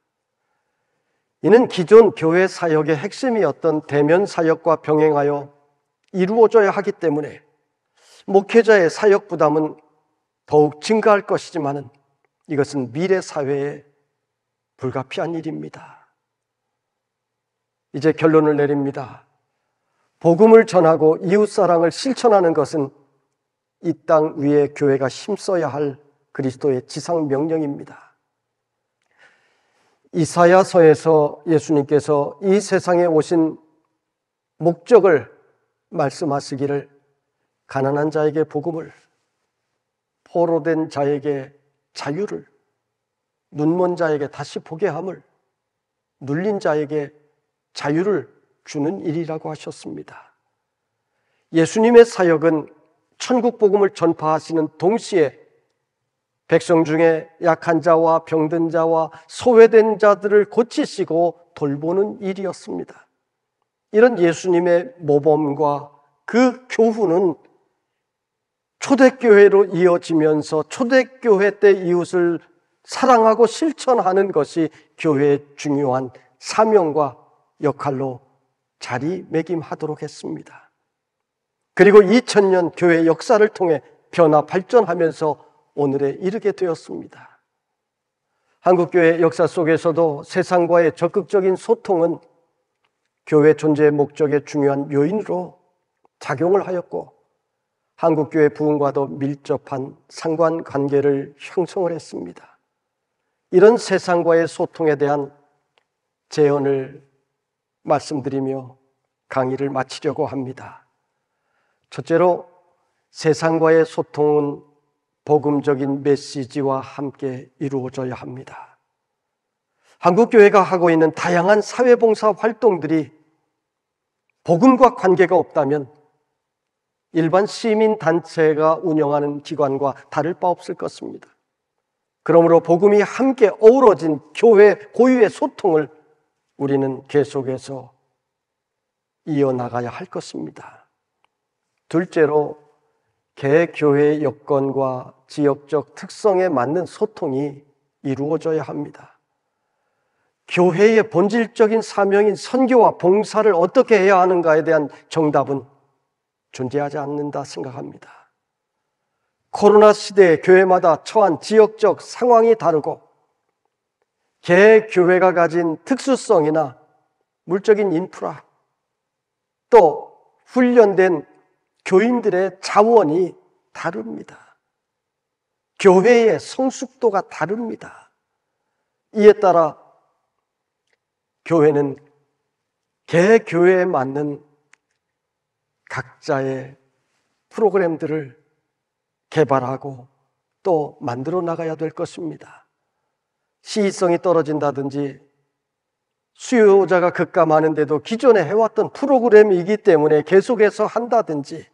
이는 기존 교회 사역의 핵심이었던 대면 사역과 병행하여 이루어져야 하기 때문에 목회자의 사역 부담은 더욱 증가할 것이지만 이것은 미래 사회에 불가피한 일입니다. 이제 결론을 내립니다. 복음을 전하고 이웃사랑을 실천하는 것은 이 땅 위에 교회가 힘써야 할 그리스도의 지상 명령입니다. 이사야서에서 예수님께서 이 세상에 오신 목적을 말씀하시기를 가난한 자에게 복음을, 포로된 자에게 자유를, 눈먼 자에게 다시 보게 함을, 눌린 자에게 자유를 주는 일이라고 하셨습니다. 예수님의 사역은 천국 복음을 전파하시는 동시에 백성 중에 약한 자와 병든 자와 소외된 자들을 고치시고 돌보는 일이었습니다. 이런 예수님의 모범과 그 교훈은 초대교회로 이어지면서 초대교회 때 이웃을 사랑하고 실천하는 것이 교회의 중요한 사명과 역할로 자리매김하도록 했습니다. 그리고 2000년 교회 역사를 통해 변화 발전하면서 오늘에 이르게 되었습니다. 한국교회 역사 속에서도 세상과의 적극적인 소통은 교회 존재의 목적의 중요한 요인으로 작용을 하였고 한국교회 부흥과도 밀접한 상관관계를 형성을 했습니다. 이런 세상과의 소통에 대한 제언을 말씀드리며 강의를 마치려고 합니다. 첫째로 세상과의 소통은 복음적인 메시지와 함께 이루어져야 합니다. 한국교회가 하고 있는 다양한 사회봉사 활동들이 복음과 관계가 없다면 일반 시민단체가 운영하는 기관과 다를 바 없을 것입니다. 그러므로 복음이 함께 어우러진 교회 고유의 소통을 우리는 계속해서 이어나가야 할 것입니다. 둘째로 개교회의 여건과 지역적 특성에 맞는 소통이 이루어져야 합니다. 교회의 본질적인 사명인 선교와 봉사를 어떻게 해야 하는가에 대한 정답은 존재하지 않는다 생각합니다. 코로나 시대에 교회마다 처한 지역적 상황이 다르고 개 교회가 가진 특수성이나 물적인 인프라 또 훈련된 교인들의 자원이 다릅니다. 교회의 성숙도가 다릅니다. 이에 따라 교회는 개교회에 맞는 각자의 프로그램들을 개발하고 또 만들어 나가야 될 것입니다. 시의성이 떨어진다든지 수요자가 급감하는데도 기존에 해왔던 프로그램이기 때문에 계속해서 한다든지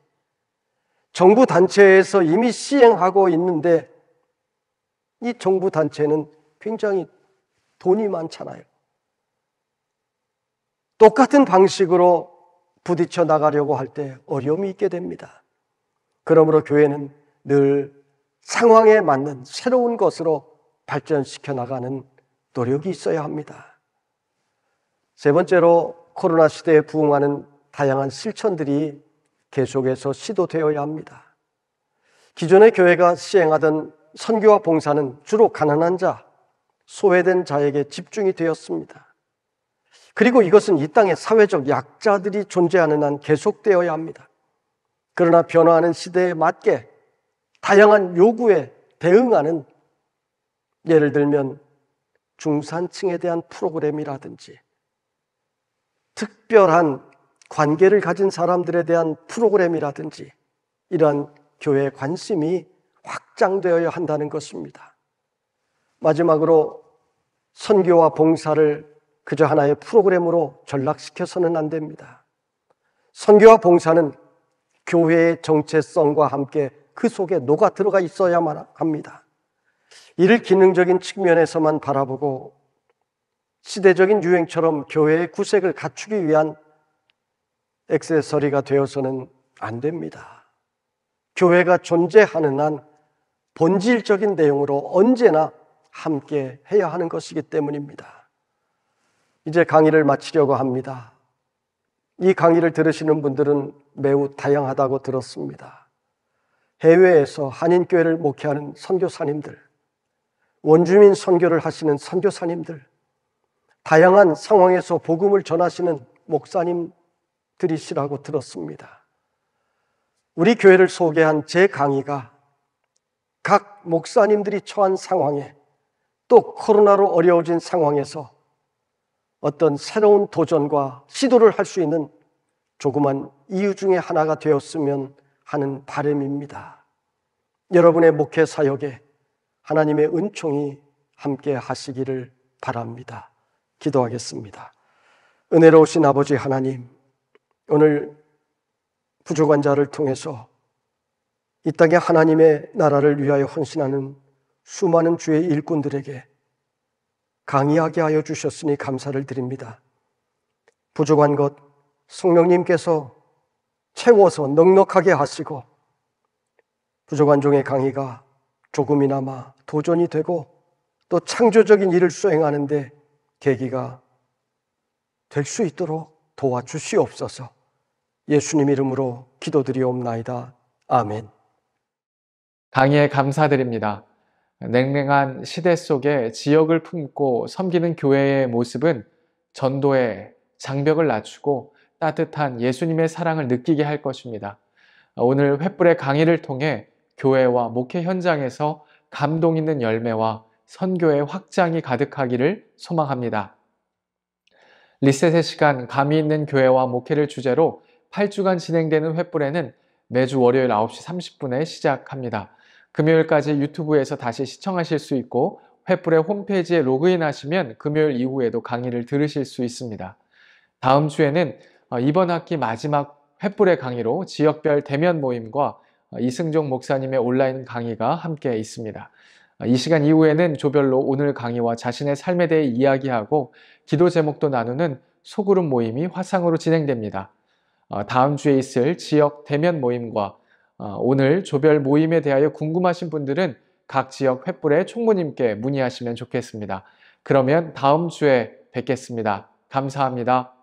정부 단체에서 이미 시행하고 있는데 이 정부 단체는 굉장히 돈이 많잖아요. 똑같은 방식으로 부딪혀 나가려고 할 때 어려움이 있게 됩니다. 그러므로 교회는 늘 상황에 맞는 새로운 것으로 발전시켜 나가는 노력이 있어야 합니다. 세 번째로 코로나 시대에 부응하는 다양한 실천들이 계속해서 시도되어야 합니다. 기존의 교회가 시행하던 선교와 봉사는 주로 가난한 자, 소외된 자에게 집중이 되었습니다. 그리고 이것은 이땅에 사회적 약자들이 존재하는 한 계속되어야 합니다. 그러나 변화하는 시대에 맞게 다양한 요구에 대응하는 예를 들면 중산층에 대한 프로그램이라든지 특별한 관계를 가진 사람들에 대한 프로그램이라든지 이러한 교회의 관심이 확장되어야 한다는 것입니다. 마지막으로 선교와 봉사를 그저 하나의 프로그램으로 전락시켜서는 안 됩니다. 선교와 봉사는 교회의 정체성과 함께 그 속에 녹아 들어가 있어야만 합니다. 이를 기능적인 측면에서만 바라보고 시대적인 유행처럼 교회의 구색을 갖추기 위한 액세서리가 되어서는 안 됩니다. 교회가 존재하는 한 본질적인 내용으로 언제나 함께 해야 하는 것이기 때문입니다. 이제 강의를 마치려고 합니다. 이 강의를 들으시는 분들은 매우 다양하다고 들었습니다. 해외에서 한인교회를 목회하는 선교사님들, 원주민 선교를 하시는 선교사님들, 다양한 상황에서 복음을 전하시는 목사님들이시라고 들었습니다. 우리 교회를 소개한 제 강의가 각 목사님들이 처한 상황에 또 코로나로 어려워진 상황에서 어떤 새로운 도전과 시도를 할 수 있는 조그만 이유 중에 하나가 되었으면 하는 바램입니다 여러분의 목회 사역에 하나님의 은총이 함께 하시기를 바랍니다. 기도하겠습니다. 은혜로우신 아버지 하나님, 오늘 부족한 자를 통해서 이 땅에 하나님의 나라를 위하여 헌신하는 수많은 주의 일꾼들에게 강의하게 하여 주셨으니 감사를 드립니다. 부족한 것 성령님께서 채워서 넉넉하게 하시고 부족한 종의 강의가 조금이나마 도전이 되고 또 창조적인 일을 수행하는데 계기가 될 수 있도록 도와주시옵소서 예수님 이름으로 기도드리옵나이다. 아멘. 강의에 감사드립니다. 냉랭한 시대 속에 지역을 품고 섬기는 교회의 모습은 전도의 장벽을 낮추고 따뜻한 예수님의 사랑을 느끼게 할 것입니다. 오늘 횃불의 강의를 통해 교회와 목회 현장에서 감동 있는 열매와 선교의 확장이 가득하기를 소망합니다. 리셋의 시간 감이 있는 교회와 목회를 주제로 8주간 진행되는 횃불에는 매주 월요일 9시 30분에 시작합니다. 금요일까지 유튜브에서 다시 시청하실 수 있고 횃불의 홈페이지에 로그인하시면 금요일 이후에도 강의를 들으실 수 있습니다. 다음 주에는 어, 이번 학기 마지막 횃불의 강의로 지역별 대면 모임과 어, 이승종 목사님의 온라인 강의가 함께 있습니다. 어, 이 시간 이후에는 조별로 오늘 강의와 자신의 삶에 대해 이야기하고 기도 제목도 나누는 소그룹 모임이 화상으로 진행됩니다. 다음 주에 있을 지역 대면 모임과 어, 오늘 조별 모임에 대하여 궁금하신 분들은 각 지역 횃불의 총무님께 문의하시면 좋겠습니다. 그러면 다음 주에 뵙겠습니다. 감사합니다.